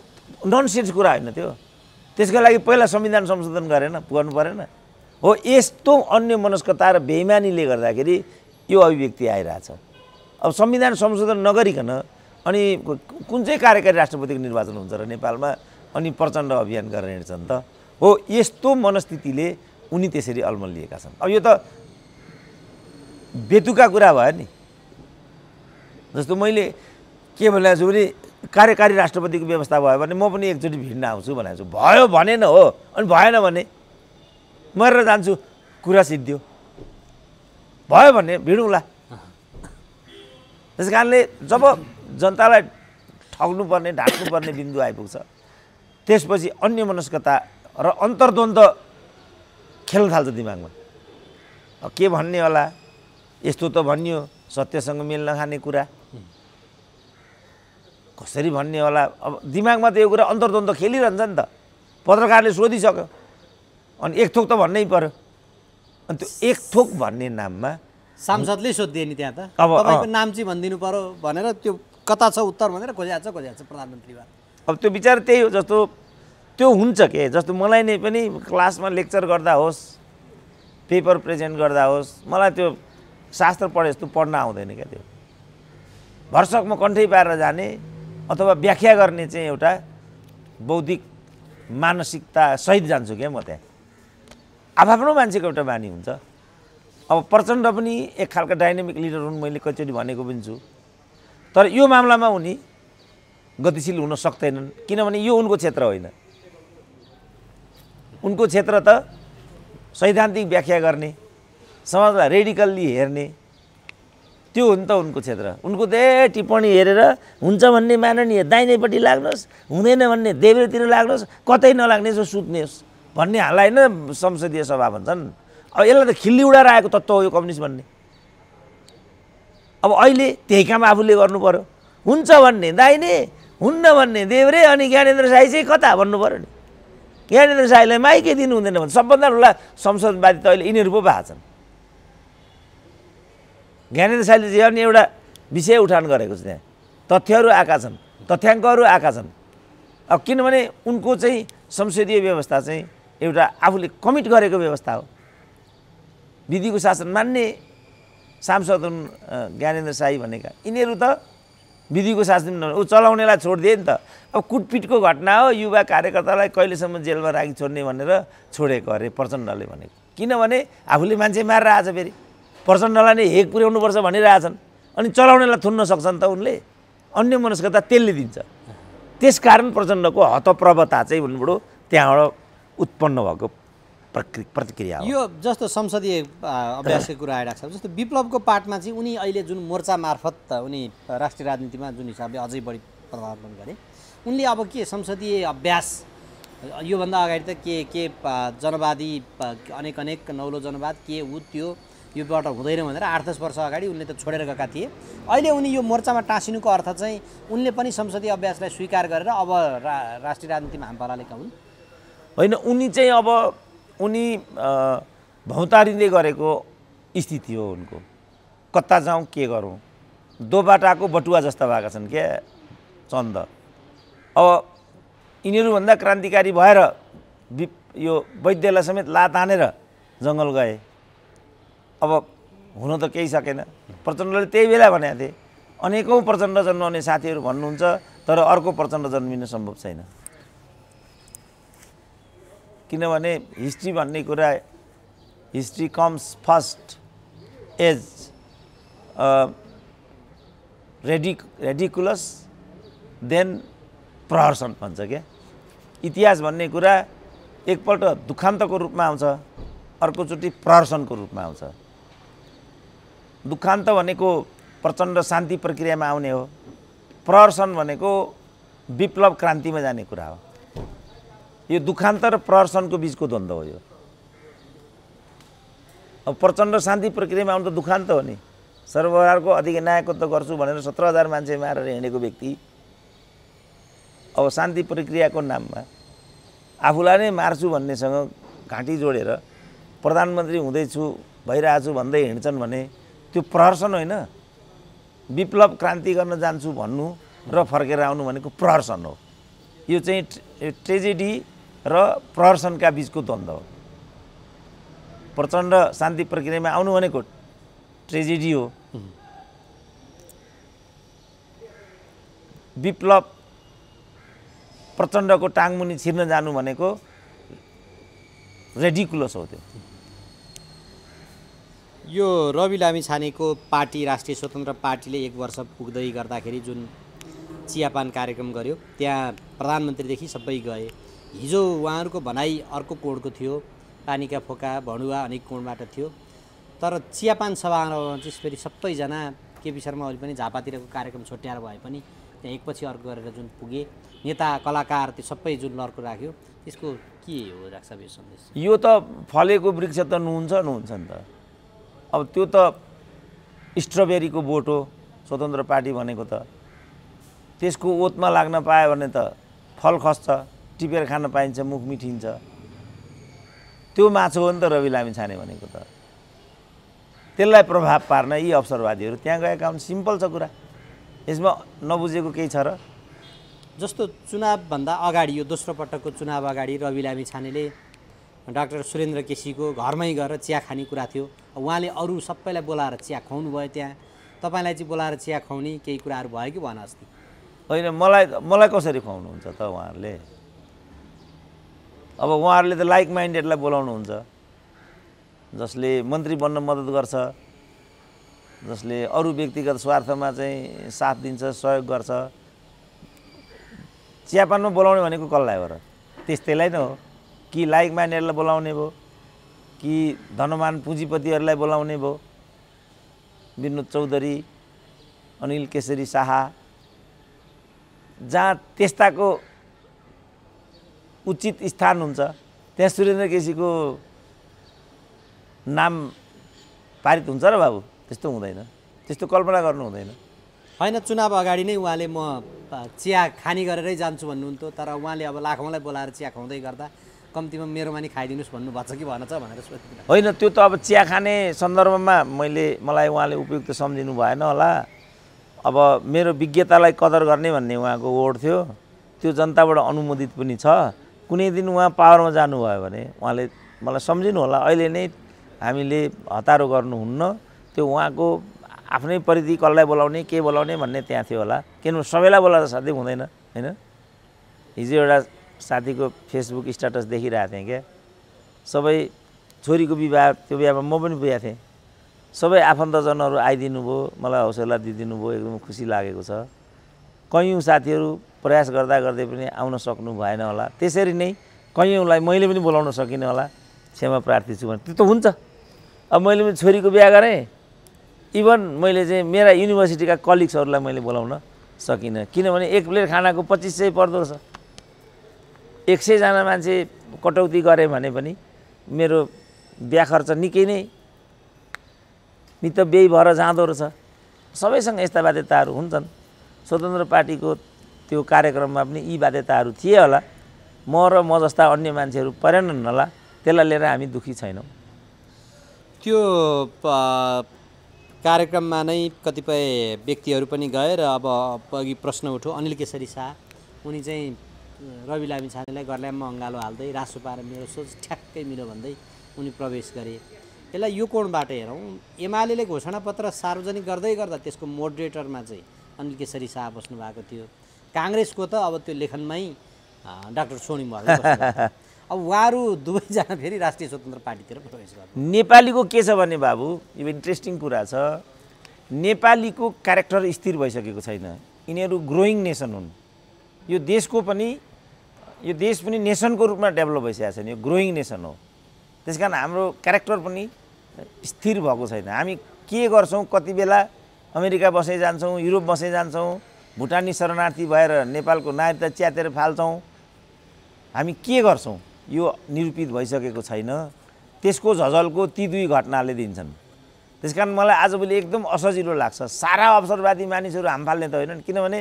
नन सेन्स कुरा होइन त्यो त्यसको लागि पहिला संविधान संशोधन गरेन गर्नु परेन हो यस्तो अन्य मनस्कता र बेइमानीले गर्दाखेरि यो अभिव्यक्ति आइरहेछ अब संविधान संशोधन नगरिकन अनि कुन चाहिँ कार्यकारी राष्ट्रपतिको निर्वाचन हुन्छ र नेपालमा अनि प्रचण्ड अभियान गरेर हिँड्छन् त हो यस्तो मनस्थितिले उनी त्यसरी अलमल लिएका छन् अब यो त बेतुका कुरा भयो नि जस्तो मैले के भनेको छु भने कार्यकारी राष्ट्रपतिको व्यवस्था भयो भने म पनि एकचोटि भिड्न आउँछु भनेको छु भयो भनेन हो अनि भएन भने मरेर जान्छु कुरा सिद्धियो भयो भने भिडौँला त्यस कारणले जब जनतालाई ठग्नुपर्ने ढाक्नुपर्ने बिन्दु आइपुग्छ त्यसपछि अन्य मनस्कता र अन्तर्द्वन्द खेल्न थाल्छ दिमागमा के भन्ने होला यस्तो त भनियो सत्यसँग मिल्न खाने कुरा कसरी भन्ने होला अब दिमागमा त यो कुरा अन्तर्द्वन्द खेलिरहन्छ नि त पत्रकारले सोधिसक्यो अनि एक थोक त भन्नै पर्यो अनि त्यो एक थोक भन्ने नाममा सांसदले सोधिदिए नि त्यहाँ त अब नाम चाहिँ भनिदिनु पर्यो भनेर त्यो कता छ उत्तर भनेर खोजिहाल्छ छ खोजिहाल्छ छ प्रधानमन्त्रीबाट अब त्यो विचार त्यही हो जस्तो त्यो हुन्छ के जस्तो मलाई नै पनि क्लासमा लेक्चर गर्दा होस् पेपर प्रेजेन्ट गर्दा होस् मलाई त्यो शास्त्र पढे जस्तो पढ्न आउँदैन क्या त्यो म कन्ठै पारेर जाने अथवा व्याख्या गर्ने चाहिँ एउटा बौद्धिक मानसिकता सहित जान्छु क्या म त्यहाँ आफ्नो मान्छेको एउटा बानी हुन्छ अब प्रचण्ड पनि एक खालका डाइनामिक लिडर हुन् मैले कतिचोटि भनेको पनि छु तर यो मामलामा उनी गतिशील हुन सक्दैनन् किनभने यो उनको क्षेत्र होइन उनको क्षेत्र त सैद्धान्तिक व्याख्या गर्ने समाजलाई रेडिकल्ली हेर्ने त्यो हो नि त उनको क्षेत्र उनको त्यही टिप्पणी हेरेर हुन्छ भन्ने माननीय दाहिनेपट्टि लाग्नुहोस् हुँदैन भन्ने देब्रेतिर लाग्नुहोस् कतै नलाग्ने जो सुत्नुहोस् भन्ने हालै नै संसदीय सभा भन्छन् अब यसलाई त खिल्ली उडाएर आएको तत्त्व हो यो कम्युनिस्ट भन्ने अब अहिले त्यही काम आफूले गर्नु पऱ्यो हुन्छ भन्ने दाहिने हुन्न भन्ने देव्रे अनि ज्ञानेन्द्र साई चाहिँ कता भन्नु पऱ्यो नि ज्ञानेन्द्र साईलाई माइकै दिनु हुँदैन भने सबभन्दा ठुला संसदवादी त अहिले यिनीहरू पो भएको छन् ज्ञानेन्द्र साईले चाहिँ अनि एउटा विषय उठान गरेको छ त्यहाँ तथ्यहरू आएका छन् तथ्याङ्कहरू आएका छन् अब किनभने उनको चाहिँ संसदीय व्यवस्था चाहिँ एउटा आफूले कमिट गरेको व्यवस्था हो विधिको शासन मान्ने सांसद हुन् ज्ञानेन्द्र साई भनेका यिनीहरू त विधिको शासन ऊ चलाउनेलाई छोडिदिए नि त अब कुटपिटको घटना हो युवा कार्यकर्तालाई कहिलेसम्म जेलमा राखी छोड्ने भनेर छोडेको अरे प्रचण्डले भनेको किनभने आफूले मान्छे मारेर आएछ फेरि प्रचण्डलाई नै हेक पुर्याउनुपर्छ भनिरहेछन् अनि चलाउनेलाई थुन्न सक्छन् त उनले अन्य मनस्कता त्यसले दिन्छ त्यस कारण प्रचण्डको हतप्रभता चाहिँ हुनु त्यहाँबाट उत्पन्न भएको प्रतिक्रिया यो जस्तो संसदीय अभ्यासको कुरा आइरहेको छ जस्तो विप्लवको पार्टमा चाहिँ उनी अहिले जुन मोर्चा मार्फत उनी राष्ट्रिय राजनीतिमा जुन हिसाबले अझै बढी प्रभावन गरे उनले अब के संसदीय अभ्यास योभन्दा अगाडि त के के जनवादी अनेक अनेक नौलो जनवाद के हो त्यो योबाट हुँदैन भनेर आठ दस वर्ष अगाडि उनले त छोडेर गएका थिए अहिले उनी यो मोर्चामा टाँसिनुको अर्थ चाहिँ उनले पनि संसदीय अभ्यासलाई स्वीकार गरेर अब रा राष्ट्रिय राजनीतिमा हाम पारालेका हुन् होइन उनी चाहिँ अब उनी भौतारीले गरेको स्थिति हो उनको कता जाउँ के गरौँ दोबाटाको बटुवा जस्ता भएका छन् क्या चन्द अब यिनीहरूभन्दा क्रान्तिकारी भएर वि यो वैद्यलाई समेत ला तानेर जङ्गल गए अब हुन त केही सकेन प्रचण्डले त्यही बेला भनेको थिएँ अनेकौँ प्रचण्ड जन्माउने साथीहरू भन्नुहुन्छ तर अर्को प्रचण्ड जन्मिनु सम्भव छैन किनभने हिस्ट्री भन्ने कुरा हिस्ट्री कम्स फर्स्ट एज रेडिक रेडिकुलस देन प्रहर्सन भन्छ क्या इतिहास भन्ने कुरा एकपल्ट दुखान्तको रूपमा आउँछ अर्कोचोटि प्रहर्सनको रूपमा आउँछ दुखान्त भनेको प्रचण्ड शान्ति प्रक्रियामा आउने हो प्रहर्सन भनेको विप्लव क्रान्तिमा जाने कुरा हो यो दुखान्त र प्रहरसनको बिचको द्वन्द्व हो यो अब प्रचण्ड शान्ति प्रक्रियामा आउनु त दुखान्त हो नि सर्वहारको अधिक नायकत्व गर्छु भनेर सत्र हजार मान्छे मारेर हिँडेको व्यक्ति अब शान्ति प्रक्रियाको नाममा आफूलाई नै मार्छु भन्नेसँग घाँटी जोडेर प्रधानमन्त्री हुँदैछु भइरहेछु भन्दै हिँड्छन् भने त्यो प्रहरसन होइन विप्लव क्रान्ति गर्न जान्छु भन्नु र फर्केर आउनु भनेको प्रहरसन हो यो चाहिँ ट्रेजेडी र प्रहरसनका बिचको द्वन्द्व हो प्रचण्ड शान्ति प्रक्रियामा आउनु भनेको ट्रेजेडी हो विप्लव प्रचण्डको टाङमुनि छिर्न जानु भनेको रेडिकुलस हो त्यो यो रवि लामी छानेको पार्टी राष्ट्रिय स्वतन्त्र पार्टीले एक वर्ष पुग्दै गर्दाखेरि जुन चियापान कार्यक्रम गर्यो त्यहाँ प्रधानमन्त्रीदेखि सबै गए हिजो उहाँहरूको भनाइ अर्को कोडको थियो पानीका फोका भणुवा अनेक कोणबाट थियो तर चियापान सभारोहमा चाहिँ फेरि सबैजना केपी शर्मा ओली पनि झापातिरको कार्यक्रम छोट्याएर भए पनि त्यहाँ एकपछि अर्को गरेर जुन पुगे नेता कलाकार त्यो सबै जुन लर्को राख्यो त्यसको के हो राख्छ यो सन्देश यो त फलेको वृक्ष त नहुन्छ नहुन्छ नि त अब त्यो त स्ट्रबेरीको बोट हो स्वतन्त्र पार्टी भनेको त त्यसको ओतमा लाग्न पायो भने त फल खस्छ टिपेर खान पाइन्छ मुख मिठिन्छ त्यो माछु हो नि त रवि लामिछाने भनेको त त्यसलाई प्रभाव पार्न यी अवसरवादीहरू त्यहाँ गएका हुन् सिम्पल छ कुरा यसमा नबुझेको केही छ र जस्तो चुनावभन्दा अगाडि यो दोस्रो पटकको चुनाव अगाडि रवि लामिछानेले डाक्टर सुरेन्द्र केसीको घरमै गएर चिया खाने कुरा थियो उहाँले अरू सबैलाई बोलाएर चिया खुवाउनु भयो त्यहाँ तपाईँलाई चाहिँ बोलाएर चिया खुवाउने केही कुराहरू भयो कि भन अस्ति होइन मलाई मलाई कसरी खुवाउनुहुन्छ त उहाँहरूले अब उहाँहरूले त लाइक माइन्डेडलाई बोलाउनुहुन्छ जसले मन्त्री बन्न मद्दत गर्छ जसले अरू व्यक्तिगत स्वार्थमा चाहिँ साथ दिन्छ सहयोग गर्छ चियापानमा बोलाउने भनेको कसलाई हो र त्यस्तैलाई नै हो कि लाइक माइन्डेडलाई बोलाउने भयो कि धनमान पुँजीपतिहरूलाई बोलाउने भयो विनोद चौधरी अनिल केसरी शाह जहाँ त्यस्ताको उचित स्थान हुन्छ त्यहाँ सुरेन्द्र केसीको नाम पारित हुन्छ र बाबु त्यस्तो हुँदैन त्यस्तो कल्पना गर्नु हुँदैन होइन चुनाव अगाडि नै उहाँले म चिया खाने गरेरै जान्छु भन्नुहुन्थ्यो तर उहाँले अब लाखौँलाई बोलाएर चिया खुवाउँदै गर्दा कम्तीमा मेरोमा नि खाइदिनुहोस् भन्नुभएको छ कि भन छ भनेर सोध्नु होइन त्यो त अब चिया खाने सन्दर्भमा मैले मलाई उहाँले उपयुक्त सम्झिनु भएन होला अब मेरो विज्ञतालाई कदर गर्ने भन्ने उहाँको वर्ड थियो त्यो जनताबाट अनुमोदित पनि छ कुनै दिन उहाँ पावरमा जानुभयो भने उहाँले मलाई सम्झिनु होला अहिले नै हामीले हतारो गर्नुहुन्न त्यो उहाँको आफ्नै परिधि कसलाई बोलाउने के बोलाउने भन्ने त्यहाँ थियो होला किनभने सबैलाई बोलाएर साथी हुँदैन होइन हिजो एउटा साथीको फेसबुक स्ट्याटस देखिरहेको थिएँ क्या सबै छोरीको विवाह त्यो विवाहमा म पनि पुगेको थिएँ सबै आफन्तजनहरू आइदिनु भयो मलाई हौसला दिइदिनु भयो एकदम खुसी लागेको छ कयौँ साथीहरू प्रयास गर्दा गर्दै पनि आउन सक्नु भएन होला त्यसरी नै कैयौँलाई मैले पनि बोलाउन सकिनँ होला क्षमा प्रार्थी छु भने त्यो त हुन्छ अब मैले पनि छोरीको बिहा गरेँ इभन मैले चाहिँ मेरा युनिभर्सिटीका कलिग्सहरूलाई मैले बोलाउन सकिनँ किनभने एक प्लेट खानाको पच्चिस सय पर्दो रहेछ एक सयजना मान्छे कटौती गरेँ भने पनि मेरो बिहा खर्च निकै नै मित बेही भएर जाँदो रहेछ सबैसँग यस्ता बाध्यताहरू हुन्छन् स्वतन्त्र पार्टीको त्यो कार्यक्रममा पनि यी बाध्यताहरू थिए होला म र म जस्ता अन्य मान्छेहरू परेनन् होला त्यसलाई लिएर हामी दुःखी छैनौँ त्यो कार्यक्रममा नै कतिपय व्यक्तिहरू पनि गए र अब अघि प्रश्न उठ्यो अनिल केसरी शाह उनी चाहिँ रवि लामी छानेलाई गर्ल्याममा अङ्गालो हाल्दै रासो पाएर मेरो सोच ठ्याक्कै मेरो भन्दै उनी प्रवेश गरे यसलाई यो कोणबाट हेरौँ एमाले घोषणापत्र सार्वजनिक गर्दै गर्दा त्यसको मोडरेटरमा चाहिँ अनिल केसरी शाह बस्नु भएको थियो काङ्ग्रेसको त अब त्यो लेखनमै डाक्टर सोनी मर्ग अब उहाँहरू दुवैजना फेरि राष्ट्रिय स्वतन्त्र पार्टीतिर प्रवेश गर्नु नेपालीको के छ भने बाबु यो इन्ट्रेस्टिङ कुरा छ नेपालीको क्यारेक्टर स्थिर भइसकेको छैन यिनीहरू ग्रोइङ नेसन हुन् यो देशको पनि यो देश पनि नेसनको रूपमा डेभलप भइसकेको छैन यो ग्रोइङ नेसन हो त्यस कारण हाम्रो क्यारेक्टर पनि स्थिर भएको छैन हामी के गर्छौँ कति बेला अमेरिका बसै जान्छौँ युरोप बसै जान्छौँ भुटानी शरणार्थी भएर नेपालको नागरिकता च्यातेर फाल्छौँ हामी के गर्छौँ यो निरूपित भइसकेको छैन त्यसको झझलको ती दुई घटनाले दिन्छन् त्यस कारण मलाई आजभोलि एकदम असजिलो लाग्छ सारा अवसरवादी मानिसहरू हाम फाल्ने त होइनन् किनभने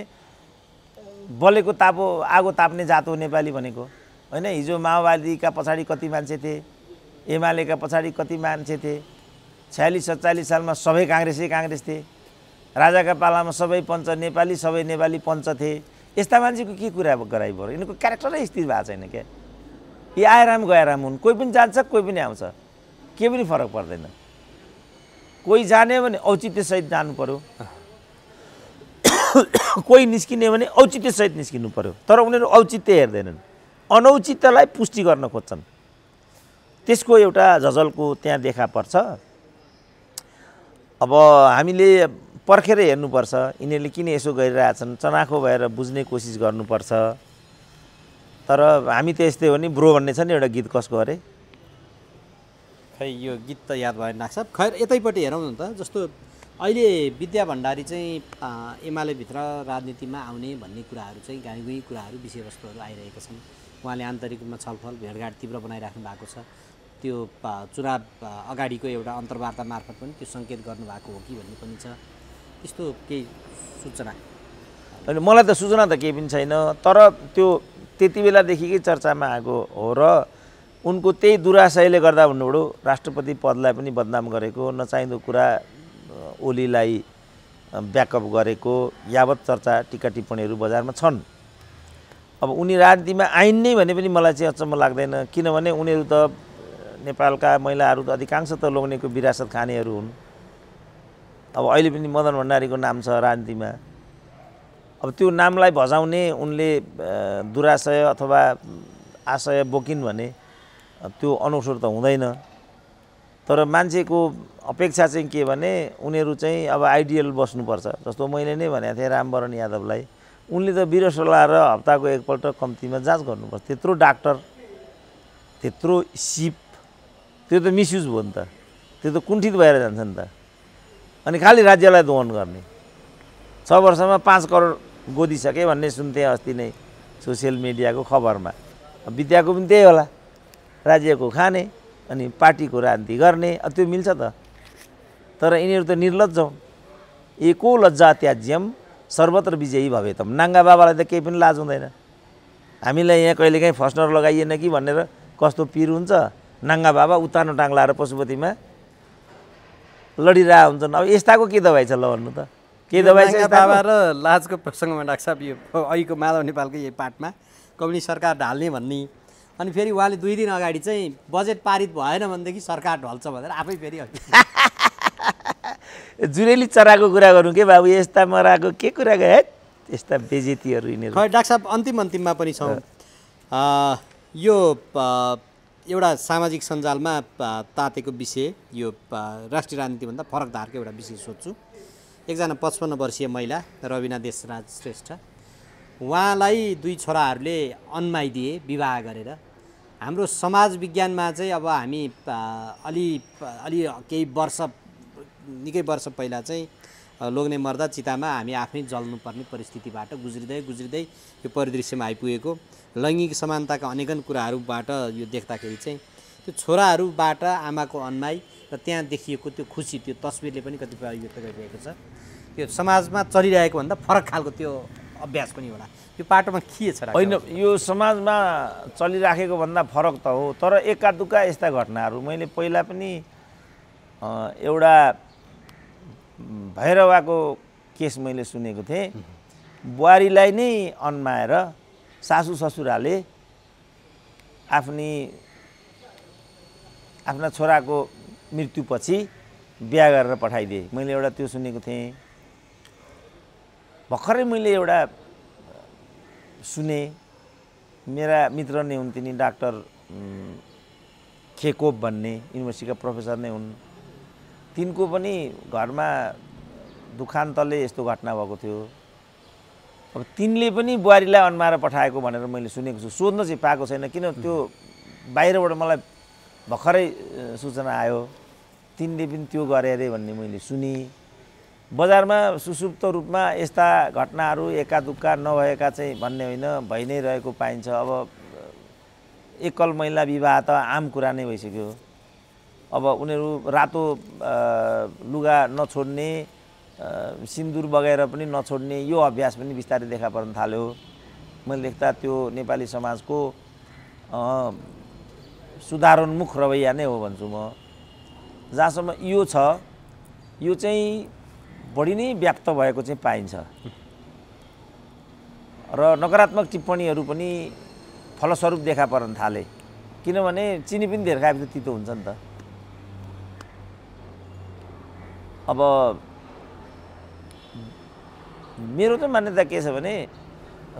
बलेको तापो आगो ताप्ने जात हो नेपाली भनेको होइन हिजो माओवादीका पछाडि कति मान्छे थिए एमालेका पछाडि कति मान्छे थिए छयालिस सत्तालिस सालमा सबै काङ्ग्रेसै काङ्ग्रेस थिए राजाका पालामा सबै पञ्च नेपाली सबै नेपाली पञ्च थिए यस्ता मान्छेको के कुरा गराइ पऱ्यो यिनीहरूको क्यारेक्टरै स्थिर भएको छैन क्या यी आएराम गएराम हुन् कोही पनि जान्छ कोही पनि आउँछ केही पनि फरक पर्दैन कोही जाने भने औचित्यसहित जानु पऱ्यो कोही निस्किने भने औचित्यसहित निस्किनु पऱ्यो तर उनीहरू औचित्य हेर्दैनन् अनौचित्यलाई पुष्टि गर्न खोज्छन् त्यसको एउटा झझलको त्यहाँ देखा पर्छ अब हामीले पर्खेर हेर्नुपर्छ यिनीहरूले किन यसो गरिरहेछन् चनाखो भएर बुझ्ने कोसिस गर्नुपर्छ तर हामी त यस्तै हो नि ब्रो भन्ने छ नि एउटा गीत कसको अरे खै यो गीत त याद भएन लाग्छ खै यतैपट्टि हेरौँ न त जस्तो अहिले विद्या भण्डारी चाहिँ एमालेभित्र राजनीतिमा आउने भन्ने कुराहरू चाहिँ गाई गुई कुराहरू विषयवस्तुहरू आइरहेका छन् उहाँले आन्तरिक रूपमा छलफल भेटघाट तीव्र बनाइराख्नु भएको छ त्यो चुनाव अगाडिको एउटा अन्तर्वार्ता मार्फत पनि त्यो सङ्केत गर्नुभएको हो कि भन्ने पनि छ यस्तो केही सूचना होइन मलाई त सूचना त केही पनि छैन तर त्यो त्यति बेलादेखिकै चर्चामा आएको हो र उनको त्यही दुराशयले गर्दा भन्नुभयो राष्ट्रपति पदलाई पनि बदनाम गरेको नचाहिँदो कुरा ओलीलाई ब्याकअप गरेको यावत चर्चा टिका टिप्पणीहरू बजारमा छन् अब उनी राजनीतिमा आइन् नै भने पनि मलाई चाहिँ अचम्म लाग्दैन किनभने उनीहरू त नेपालका महिलाहरू त अधिकांश त लोग्नेको विरासत खानेहरू हुन् अब अहिले पनि मदन भण्डारीको नाम छ राजनीतिमा अब त्यो नामलाई भजाउने उनले दुराशय अथवा आशय बोकिन् भने त्यो अनौसर त हुँदैन तर मान्छेको अपेक्षा चाहिँ के भने उनीहरू चाहिँ अब आइडियल बस्नुपर्छ जस्तो मैले नै भनेको थिएँ रामवरण यादवलाई उनले त बिरसोला र हप्ताको एकपल्ट कम्तीमा जाँच गर्नुपर्छ त्यत्रो डाक्टर त्यत्रो सिप त्यो त मिसयुज भयो नि त त्यो त कुण्ठित भएर जान्छ नि त अनि खालि राज्यलाई दोहन गर्ने छ वर्षमा पाँच करोड गोदिसके भन्ने सुन्थेँ अस्ति नै सोसियल मिडियाको खबरमा विद्याको पनि त्यही होला राज्यको खाने अनि पार्टीको राजनीति गर्ने त्यो मिल्छ त तर यिनीहरू त निर्लज हौ एको लज्जा त्याज्यम सर्वत्र विजयी भवेतम नाङ्गा बाबालाई त केही पनि लाज हुँदैन हामीलाई यहाँ कहिलेकाहीँ फस्नर लगाइएन कि भनेर कस्तो पिर हुन्छ नाङ्गा बाबा उतानो टाङ लाएर पशुपतिमा लडिरहेका हुन्छन् अब यस्ताको के दबाई छ ल भन्नु त के दबाई छ बाबा र लाजको प्रसङ्गमा डाक्टर साहब यो अहिलेको माधव नेपालको यो पार्टमा कम्युनिस्ट सरकार ढाल्ने भन्ने अनि फेरि उहाँले दुई दिन अगाडि चाहिँ बजेट पारित भएन भनेदेखि सरकार ढल्छ भनेर आफै फेरि जुरेली चराको कुरा गरौँ कि बाबु यस्ता मराको के कुरा गए यस्ता बेजेतीहरू यिनीहरू डाक्टर साहब अन्तिम अन्तिममा पनि छौँ यो एउटा सामाजिक सञ्जालमा तातेको विषय यो राष्ट्रिय राजनीतिभन्दा फरक धारको एउटा विषय सोध्छु एकजना पचपन्न वर्षीय महिला रविना देशराज श्रेष्ठ उहाँलाई दुई छोराहरूले अन्माइदिए विवाह गरेर हाम्रो समाज विज्ञानमा चाहिँ अब हामी अलि अलि केही वर्ष निकै वर्ष पहिला चाहिँ लोग्ने मर्दा चितामा हामी आफै जल्नुपर्ने परिस्थितिबाट गुज्रिँदै गुज्रिँदै यो परिदृश्यमा आइपुगेको लैङ्गिक समानताका अनेकन कुराहरूबाट यो देख्दाखेरि चाहिँ त्यो छोराहरूबाट आमाको अन्माई र त्यहाँ देखिएको त्यो खुसी त्यो तस्विरले पनि कतिपय व्यक्त गरिरहेको छ त्यो समाजमा चलिरहेको भन्दा फरक खालको त्यो अभ्यास पनि होला त्यो पाटोमा के छ होइन यो समाजमा चलिराखेको भन्दा फरक त हो तर एका दुका यस्ता घटनाहरू मैले पहिला पनि एउटा भैरवाको केस मैले सुनेको थिएँ बुहारीलाई नै अन्माएर सासु ससुराले आफ्नी आफ्ना छोराको मृत्युपछि बिहा गरेर पठाइदिए मैले एउटा त्यो सुनेको थिएँ भर्खरै मैले एउटा सुने मेरा मित्र नै हुन् तिनी डाक्टर खेकोप भन्ने युनिभर्सिटीका प्रोफेसर नै हुन् तिनको पनि घरमा दुखान्तले यस्तो घटना भएको थियो अब तिनले पनि बुहारीलाई अन्माएर पठाएको भनेर मैले सुनेको छु सोध्न चाहिँ पाएको छैन किन त्यो बाहिरबाट मलाई भर्खरै सूचना आयो तिनले पनि त्यो गरे अरे भन्ने मैले सुने बजारमा सुसुप्त रूपमा यस्ता घटनाहरू एका दुक्का नभएका चाहिँ भन्ने होइन भइ नै रहेको पाइन्छ अब एकल महिला विवाह त आम कुरा नै भइसक्यो अब उनीहरू रातो लुगा नछोड्ने सिन्दुर बगाएर पनि नछोड्ने यो अभ्यास पनि बिस्तारै देखा पर्न थाल्यो मैले देख्दा त्यो नेपाली समाजको सुधारोन्मुख रवैया नै हो भन्छु म जहाँसम्म यो छ यो चाहिँ बढी नै व्याप्त भएको चाहिँ पाइन्छ र नकारात्मक टिप्पणीहरू पनि फलस्वरूप देखा पर्न थाले किनभने चिनी पनि धेरै खाएपछि तितो हुन्छ नि त अब मेरो चाहिँ मान्यता के छ भने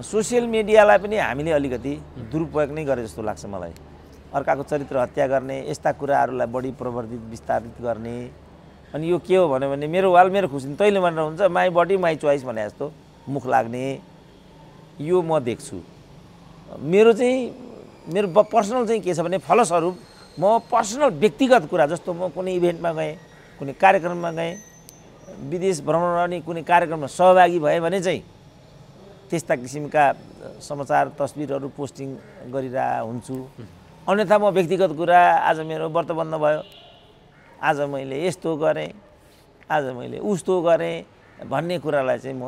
सोसियल मिडियालाई पनि हामीले अलिकति दुरुपयोग नै गरे जस्तो लाग्छ मलाई अर्काको चरित्र हत्या गर्ने यस्ता कुराहरूलाई बढी प्रवर्धित विस्तारित गर्ने अनि यो के हो भन्यो भने मेरो वाल मेरो खुसी तैँले भनेर हुन्छ माई बडी माई चोइस भने जस्तो मुख लाग्ने यो म देख्छु मेरो चाहिँ मेरो पर्सनल चाहिँ के छ भने फलस्वरूप म पर्सनल व्यक्तिगत कुरा जस्तो म कुनै इभेन्टमा गएँ कुनै कार्यक्रममा गएँ विदेश भ्रमण गर्ने कुनै कार्यक्रममा सहभागी भए भने चाहिँ त्यस्ता किसिमका समाचार तस्बिरहरू पोस्टिङ गरिरह हुन्छु अन्यथा म व्यक्तिगत कुरा आज मेरो व्रत बन्द भयो आज मैले यस्तो गरेँ आज मैले उस्तो गरेँ भन्ने कुरालाई चाहिँ म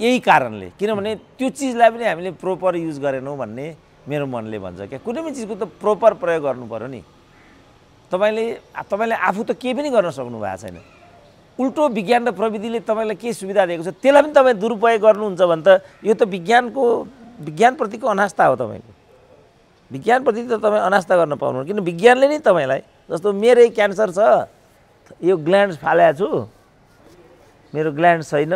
यही कारणले किनभने त्यो चिजलाई पनि हामीले प्रोपर युज गरेनौँ भन्ने मेरो मनले भन्छ क्या कुनै पनि चिजको त प्रोपर प्रयोग गर्नु पऱ्यो नि तपाईँले तपाईँले आफू त केही पनि गर्न सक्नु भएको छैन उल्टो विज्ञान र प्रविधिले तपाईँलाई के सुविधा दिएको छ त्यसलाई पनि तपाईँ दुरुपयोग गर्नुहुन्छ भने त यो त विज्ञानको विज्ञानप्रतिको अनास्था हो तपाईँको विज्ञानप्रति त तपाईँ अनास्था गर्न पाउनु किन विज्ञानले नै तपाईँलाई जस्तो मेरै क्यान्सर छ यो ग्ल्यान्ड फाल्या छु मेरो ग्ल्यान्ड छैन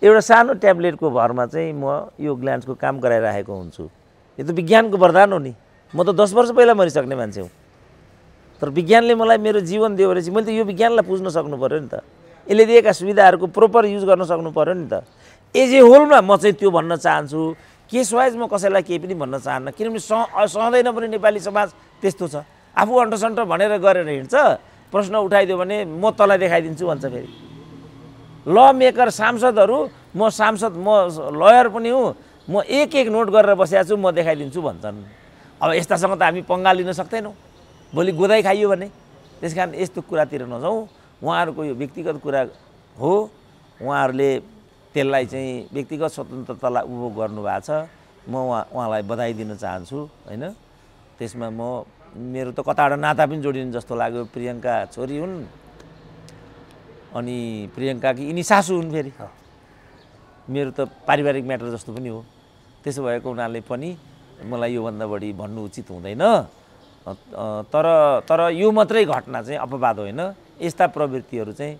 एउटा सानो ट्याब्लेटको भरमा चाहिँ म यो ग्ल्यान्ड्सको काम गराइराखेको हुन्छु यो त विज्ञानको वरदान हो नि म त दस वर्ष पहिला मरिसक्ने मान्छे हुँ तर विज्ञानले मलाई मेरो जीवन दियो चाहिँ मैले त यो विज्ञानलाई बुझ्न सक्नु पऱ्यो नि त यसले दिएका सुविधाहरूको प्रोपर युज गर्न सक्नु पऱ्यो नि त एज ए होलमा म चाहिँ त्यो भन्न चाहन्छु केस वाइज म कसैलाई केही पनि भन्न चाहन्न किनभने सह सहँदैन पनि नेपाली समाज त्यस्तो छ आफू अन्टसन्ट भनेर गरेर हिँड्छ प्रश्न उठाइदियो भने म तँलाई देखाइदिन्छु भन्छ फेरि ल मेकर सांसदहरू म सांसद म लयर पनि हुँ म एक एक नोट गरेर बसिरहेको छु म देखाइदिन्छु भन्छन् अब यस्तासँग त हामी पङ्गा लिन सक्दैनौँ भोलि गोदाई खाइयो भने त्यस कारण यस्तो कुरातिर नजाउँ उहाँहरूको यो व्यक्तिगत कुरा हो उहाँहरूले त्यसलाई चाहिँ व्यक्तिगत स्वतन्त्रतालाई उपभोग गर्नुभएको छ म उहाँ उहाँलाई बधाई दिन चाहन्छु होइन त्यसमा म मेरो त कताबाट नाता पनि जोडिनु जस्तो लाग्यो प्रियङ्का छोरी हुन् अनि प्रियङ्का कि यिनी सासु हुन् फेरि मेरो त पारिवारिक म्याटर जस्तो पनि हो त्यसो भएको हुनाले पनि मलाई योभन्दा बढी भन्नु उचित हुँदैन तर तर यो मात्रै घटना चाहिँ अपवाद होइन यस्ता प्रवृत्तिहरू चाहिँ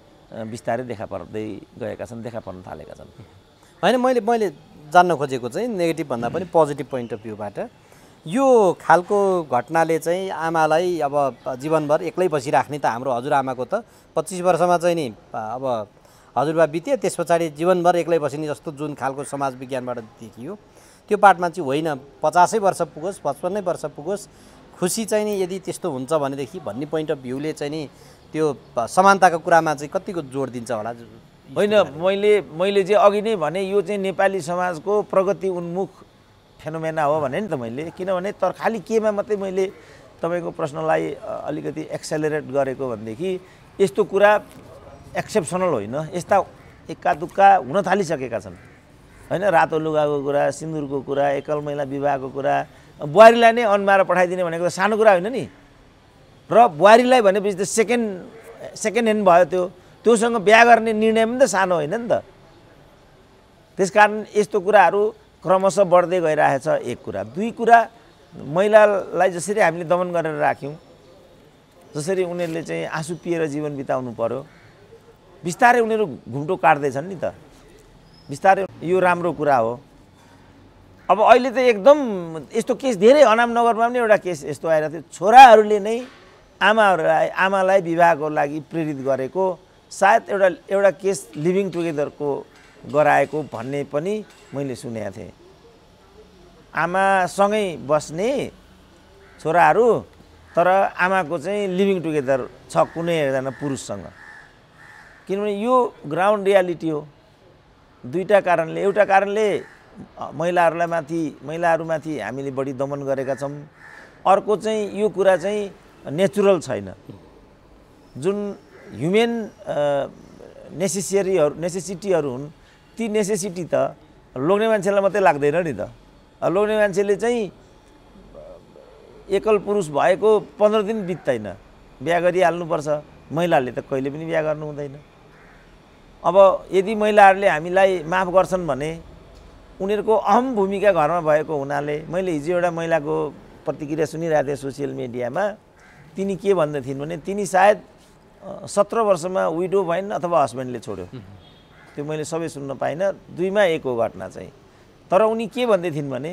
बिस्तारै देखा पर्दै गएका छन् देखा पर्न थालेका छन् होइन मैले मैले जान्न खोजेको चाहिँ नेगेटिभ भन्दा पनि पोजिटिभ पोइन्ट अफ भ्यूबाट यो खालको घटनाले चाहिँ आमालाई अब जीवनभर एक्लै बसिराख्ने त हाम्रो हजुरआमाको त पच्चिस वर्षमा चाहिँ नि अब हजुरबा बिते त्यस पछाडि जीवनभर एक्लै बसिने जस्तो जुन खालको समाज विज्ञानबाट देखियो त्यो पाठमा चाहिँ होइन पचासै वर्ष पुगोस् पचपन्नै वर्ष पुगोस् खुसी चाहिँ नि यदि त्यस्तो हुन्छ भनेदेखि भन्ने पोइन्ट अफ भ्यूले चाहिँ नि त्यो समानताको कुरामा चाहिँ कतिको जोड दिन्छ होला होइन मैले मैले चाहिँ अघि नै भने यो चाहिँ नेपाली समाजको प्रगति उन्मुख फेनोमेना हो भने नि त मैले किनभने तर खालि केमा मात्रै मैले तपाईँको प्रश्नलाई अलिकति एक्सेलरेट गरेको भनेदेखि यस्तो कुरा एक्सेप्सनल होइन यस्ता एक्का दुक्का हुन थालिसकेका छन् होइन रातो लुगाको कुरा सिन्दुरको कुरा एकल महिला विवाहको कुरा बुहारीलाई नै अनमाएर पठाइदिने भनेको त सानो कुरा होइन नि र बुहारीलाई भनेपछि त सेकेन्ड सेकेन्ड ह्यान्ड भयो त्यो त्योसँग बिहा गर्ने निर्णय पनि त सानो होइन नि त त्यस कारण यस्तो कुराहरू क्रमशः बढ्दै गइरहेछ एक कुरा दुई कुरा महिलालाई जसरी हामीले दमन गरेर राख्यौँ जसरी उनीहरूले चाहिँ आँसु पिएर जीवन बिताउनु पर्यो बिस्तारै उनीहरू घुम्टो काट्दैछन् नि त बिस्तारै यो राम्रो कुरा हो अब अहिले त एकदम यस्तो केस धेरै अनाम नगरमा पनि एउटा केस यस्तो आएर थियो छोराहरूले नै आमाहरूलाई आमालाई विवाहको लागि प्रेरित गरेको सायद एउटा एउटा केस लिभिङ टुगेदरको गराएको भन्ने पनि मैले सुनेको थिएँ आमासँगै बस्ने छोराहरू तर आमाको चाहिँ लिभिङ टुगेदर छ कुनै एकजना पुरुषसँग किनभने यो ग्राउन्ड रियालिटी हो दुईवटा कारणले एउटा कारणले महिलाहरूलाई माथि महिलाहरूमाथि हामीले बढी दमन गरेका छौँ अर्को चाहिँ यो कुरा चाहिँ नेचुरल छैन जुन ह्युमेन नेसेसरीहरू नेसेसिटीहरू हुन् ती नेसेसिटी त लोग्ने मान्छेलाई मात्रै लाग्दैन नि त लोग्ने मान्छेले चाहिँ एकल पुरुष भएको पन्ध्र दिन बित्दैन बिहा गरिहाल्नुपर्छ महिलाहरूले त कहिले पनि बिहा गर्नु हुँदैन अब यदि महिलाहरूले हामीलाई माफ गर्छन् भने उनीहरूको अहम भूमिका घरमा भएको हुनाले मैले हिजो एउटा महिलाको प्रतिक्रिया सुनिरहेको थिएँ सोसियल मिडियामा तिनी के थिइन् भने तिनी सायद सत्र वर्षमा विडो भइन् अथवा हस्बेन्डले छोड्यो त्यो मैले सबै सुन्न पाइनँ दुईमा एक हो घटना चाहिँ तर उनी के भन्दै थिइन् भने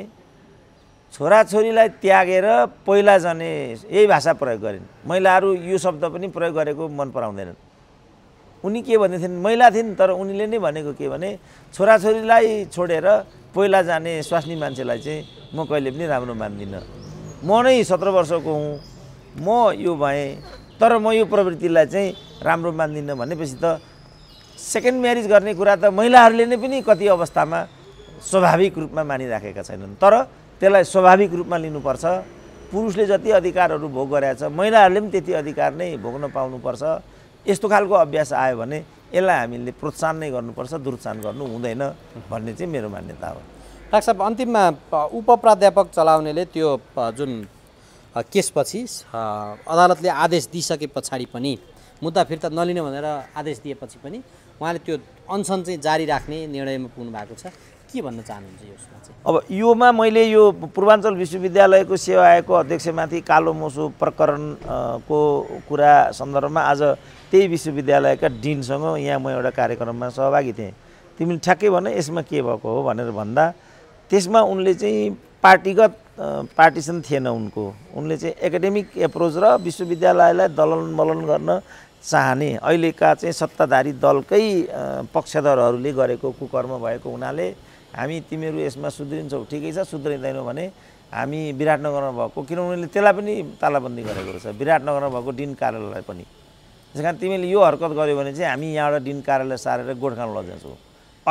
छोराछोरीलाई त्यागेर पहिला जाने यही भाषा प्रयोग गरिन् महिलाहरू यो शब्द पनि प्रयोग गरेको मन पराउँदैनन् उनी के भन्दै थिइन् महिला थिइन् तर उनीले नै भनेको के भने छोराछोरीलाई छोडेर पहिला जाने स्वास्नी मान्छेलाई चाहिँ म कहिले पनि राम्रो मान्दिनँ म नै सत्र वर्षको हुँ म यो भएँ तर म यो प्रवृत्तिलाई चाहिँ राम्रो मान्दिनँ भनेपछि त सेकेन्ड म्यारिज गर्ने कुरा त महिलाहरूले नै पनि कति अवस्थामा स्वाभाविक रूपमा मानिराखेका छैनन् तर त्यसलाई स्वाभाविक रूपमा लिनुपर्छ पुरुषले जति अधिकारहरू भोग गरेका छ महिलाहरूले पनि त्यति अधिकार नै भोग्न पाउनुपर्छ यस्तो खालको अभ्यास आयो भने यसलाई हामीले प्रोत्साहन नै गर्नुपर्छ दुरुत्साहन गर्नु हुँदैन भन्ने चाहिँ मेरो मान्यता हो डाक्टर साहब अन्तिममा उप प्राध्यापक चलाउनेले त्यो जुन केसपछि अदालतले आदेश दिइसके पछाडि पनि मुद्दा फिर्ता नलिने भनेर आदेश दिएपछि पनि उहाँले त्यो अनसन चाहिँ जारी राख्ने निर्णयमा पुग्नु भएको छ के भन्न चाहनुहुन्छ यसमा चाहिँ अब योमा मैले यो पूर्वाञ्चल विश्वविद्यालयको सेवा आयोगको अध्यक्षमाथि कालो मोसु प्रकरणको कुरा सन्दर्भमा आज त्यही विश्वविद्यालयका डिनसँग यहाँ म एउटा कार्यक्रममा सहभागी थिएँ तिमीले ठ्याक्कै भन यसमा के भएको हो भनेर भन्दा त्यसमा उनले चाहिँ पार्टीगत पार्टिसन थिएन उनको उनले चाहिँ एकाडेमिक एप्रोच र विश्वविद्यालयलाई दलन मलन गर्न चाहने अहिलेका चाहिँ सत्ताधारी दलकै पक्षधरहरूले गरेको कुकर्म भएको हुनाले हामी तिमीहरू यसमा सुध्रिन्छौ ठिकै छ सुध्रिँदैनौ भने हामी विराटनगरमा भएको किनभने उनीहरूले त्यसलाई पनि तालाबन्दी गरेको रहेछ विराटनगरमा भएको डिन कार्यालयलाई पनि त्यस कारण तिमीले यो हरकत गऱ्यो भने चाहिँ हामी यहाँबाट डिन कार्यालय सारेर गोर्खाउँ लैजान्छौँ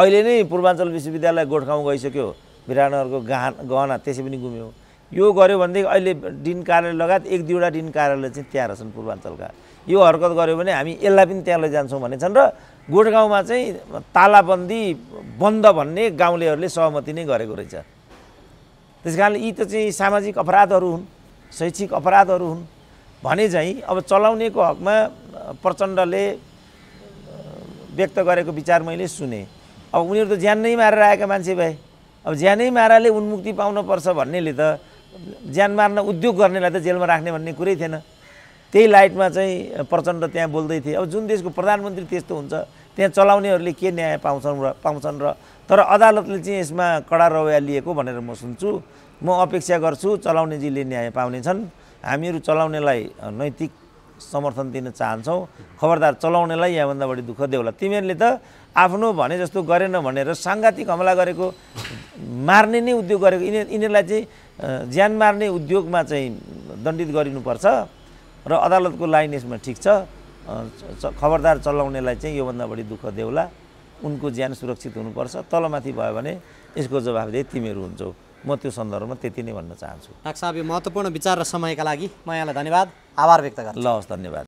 अहिले नै पूर्वाञ्चल विश्वविद्यालय गोर्खाउँ गइसक्यो विराटनगरको गहना गहना त्यसै पनि गुम्यो यो गऱ्यो भनेदेखि अहिले डिन कार्यालय लगायत एक दुईवटा डिन कार्यालय चाहिँ त्यहाँ रहेछन् पूर्वाञ्चलका यो हरकत गऱ्यो भने हामी यसलाई पनि त्यहाँ लैजान्छौँ भनेछन् र गोठगाउँमा चाहिँ तालाबन्दी बन्द भन्ने गाउँलेहरूले सहमति नै गरेको रहेछ त्यस कारणले यी त चाहिँ सामाजिक अपराधहरू हुन् शैक्षिक अपराधहरू हुन् भने चाहिँ अब चलाउनेको हकमा प्रचण्डले व्यक्त गरेको विचार मैले सुने अब उनीहरू त ज्यान नै मारेर आएका मान्छे भए अब ज्यानै माराले उन्मुक्ति पाउनुपर्छ भन्नेले त ज्यान मार्न उद्योग गर्नेलाई त जेलमा राख्ने भन्ने कुरै थिएन त्यही लाइटमा चाहिँ प्रचण्ड त्यहाँ बोल्दै थिए अब जुन देशको प्रधानमन्त्री त्यस्तो हुन्छ त्यहाँ चलाउनेहरूले के न्याय पाउँछन् र पाउँछन् र तर अदालतले चाहिँ यसमा कडा रवैया लिएको भनेर म सुन्छु म अपेक्षा गर्छु चलाउनेजीले न्याय पाउनेछन् हामीहरू चलाउनेलाई नैतिक समर्थन दिन चाहन्छौँ खबरदार चलाउनेलाई यहाँभन्दा बढी दुःख देऊला तिमीहरूले त आफ्नो भने जस्तो गरेन भनेर साङ्घातिक हमला गरेको मार्ने नै उद्योग गरेको यिनी यिनीहरूलाई चाहिँ ज्यान मार्ने उद्योगमा चाहिँ दण्डित गरिनुपर्छ र अदालतको लाइन यसमा ठिक छ खबरदार चलाउनेलाई चाहिँ योभन्दा बढी दुःख देउला उनको ज्यान सुरक्षित हुनुपर्छ तलमाथि भयो भने यसको जवाबदेही तिमीहरू हुन्छौ म त्यो सन्दर्भमा त्यति नै भन्न चाहन्छु डाक्टर साहब यो महत्त्वपूर्ण विचार र समयका लागि म यहाँलाई धन्यवाद आभार व्यक्त गर्छु ल हस् धन्यवाद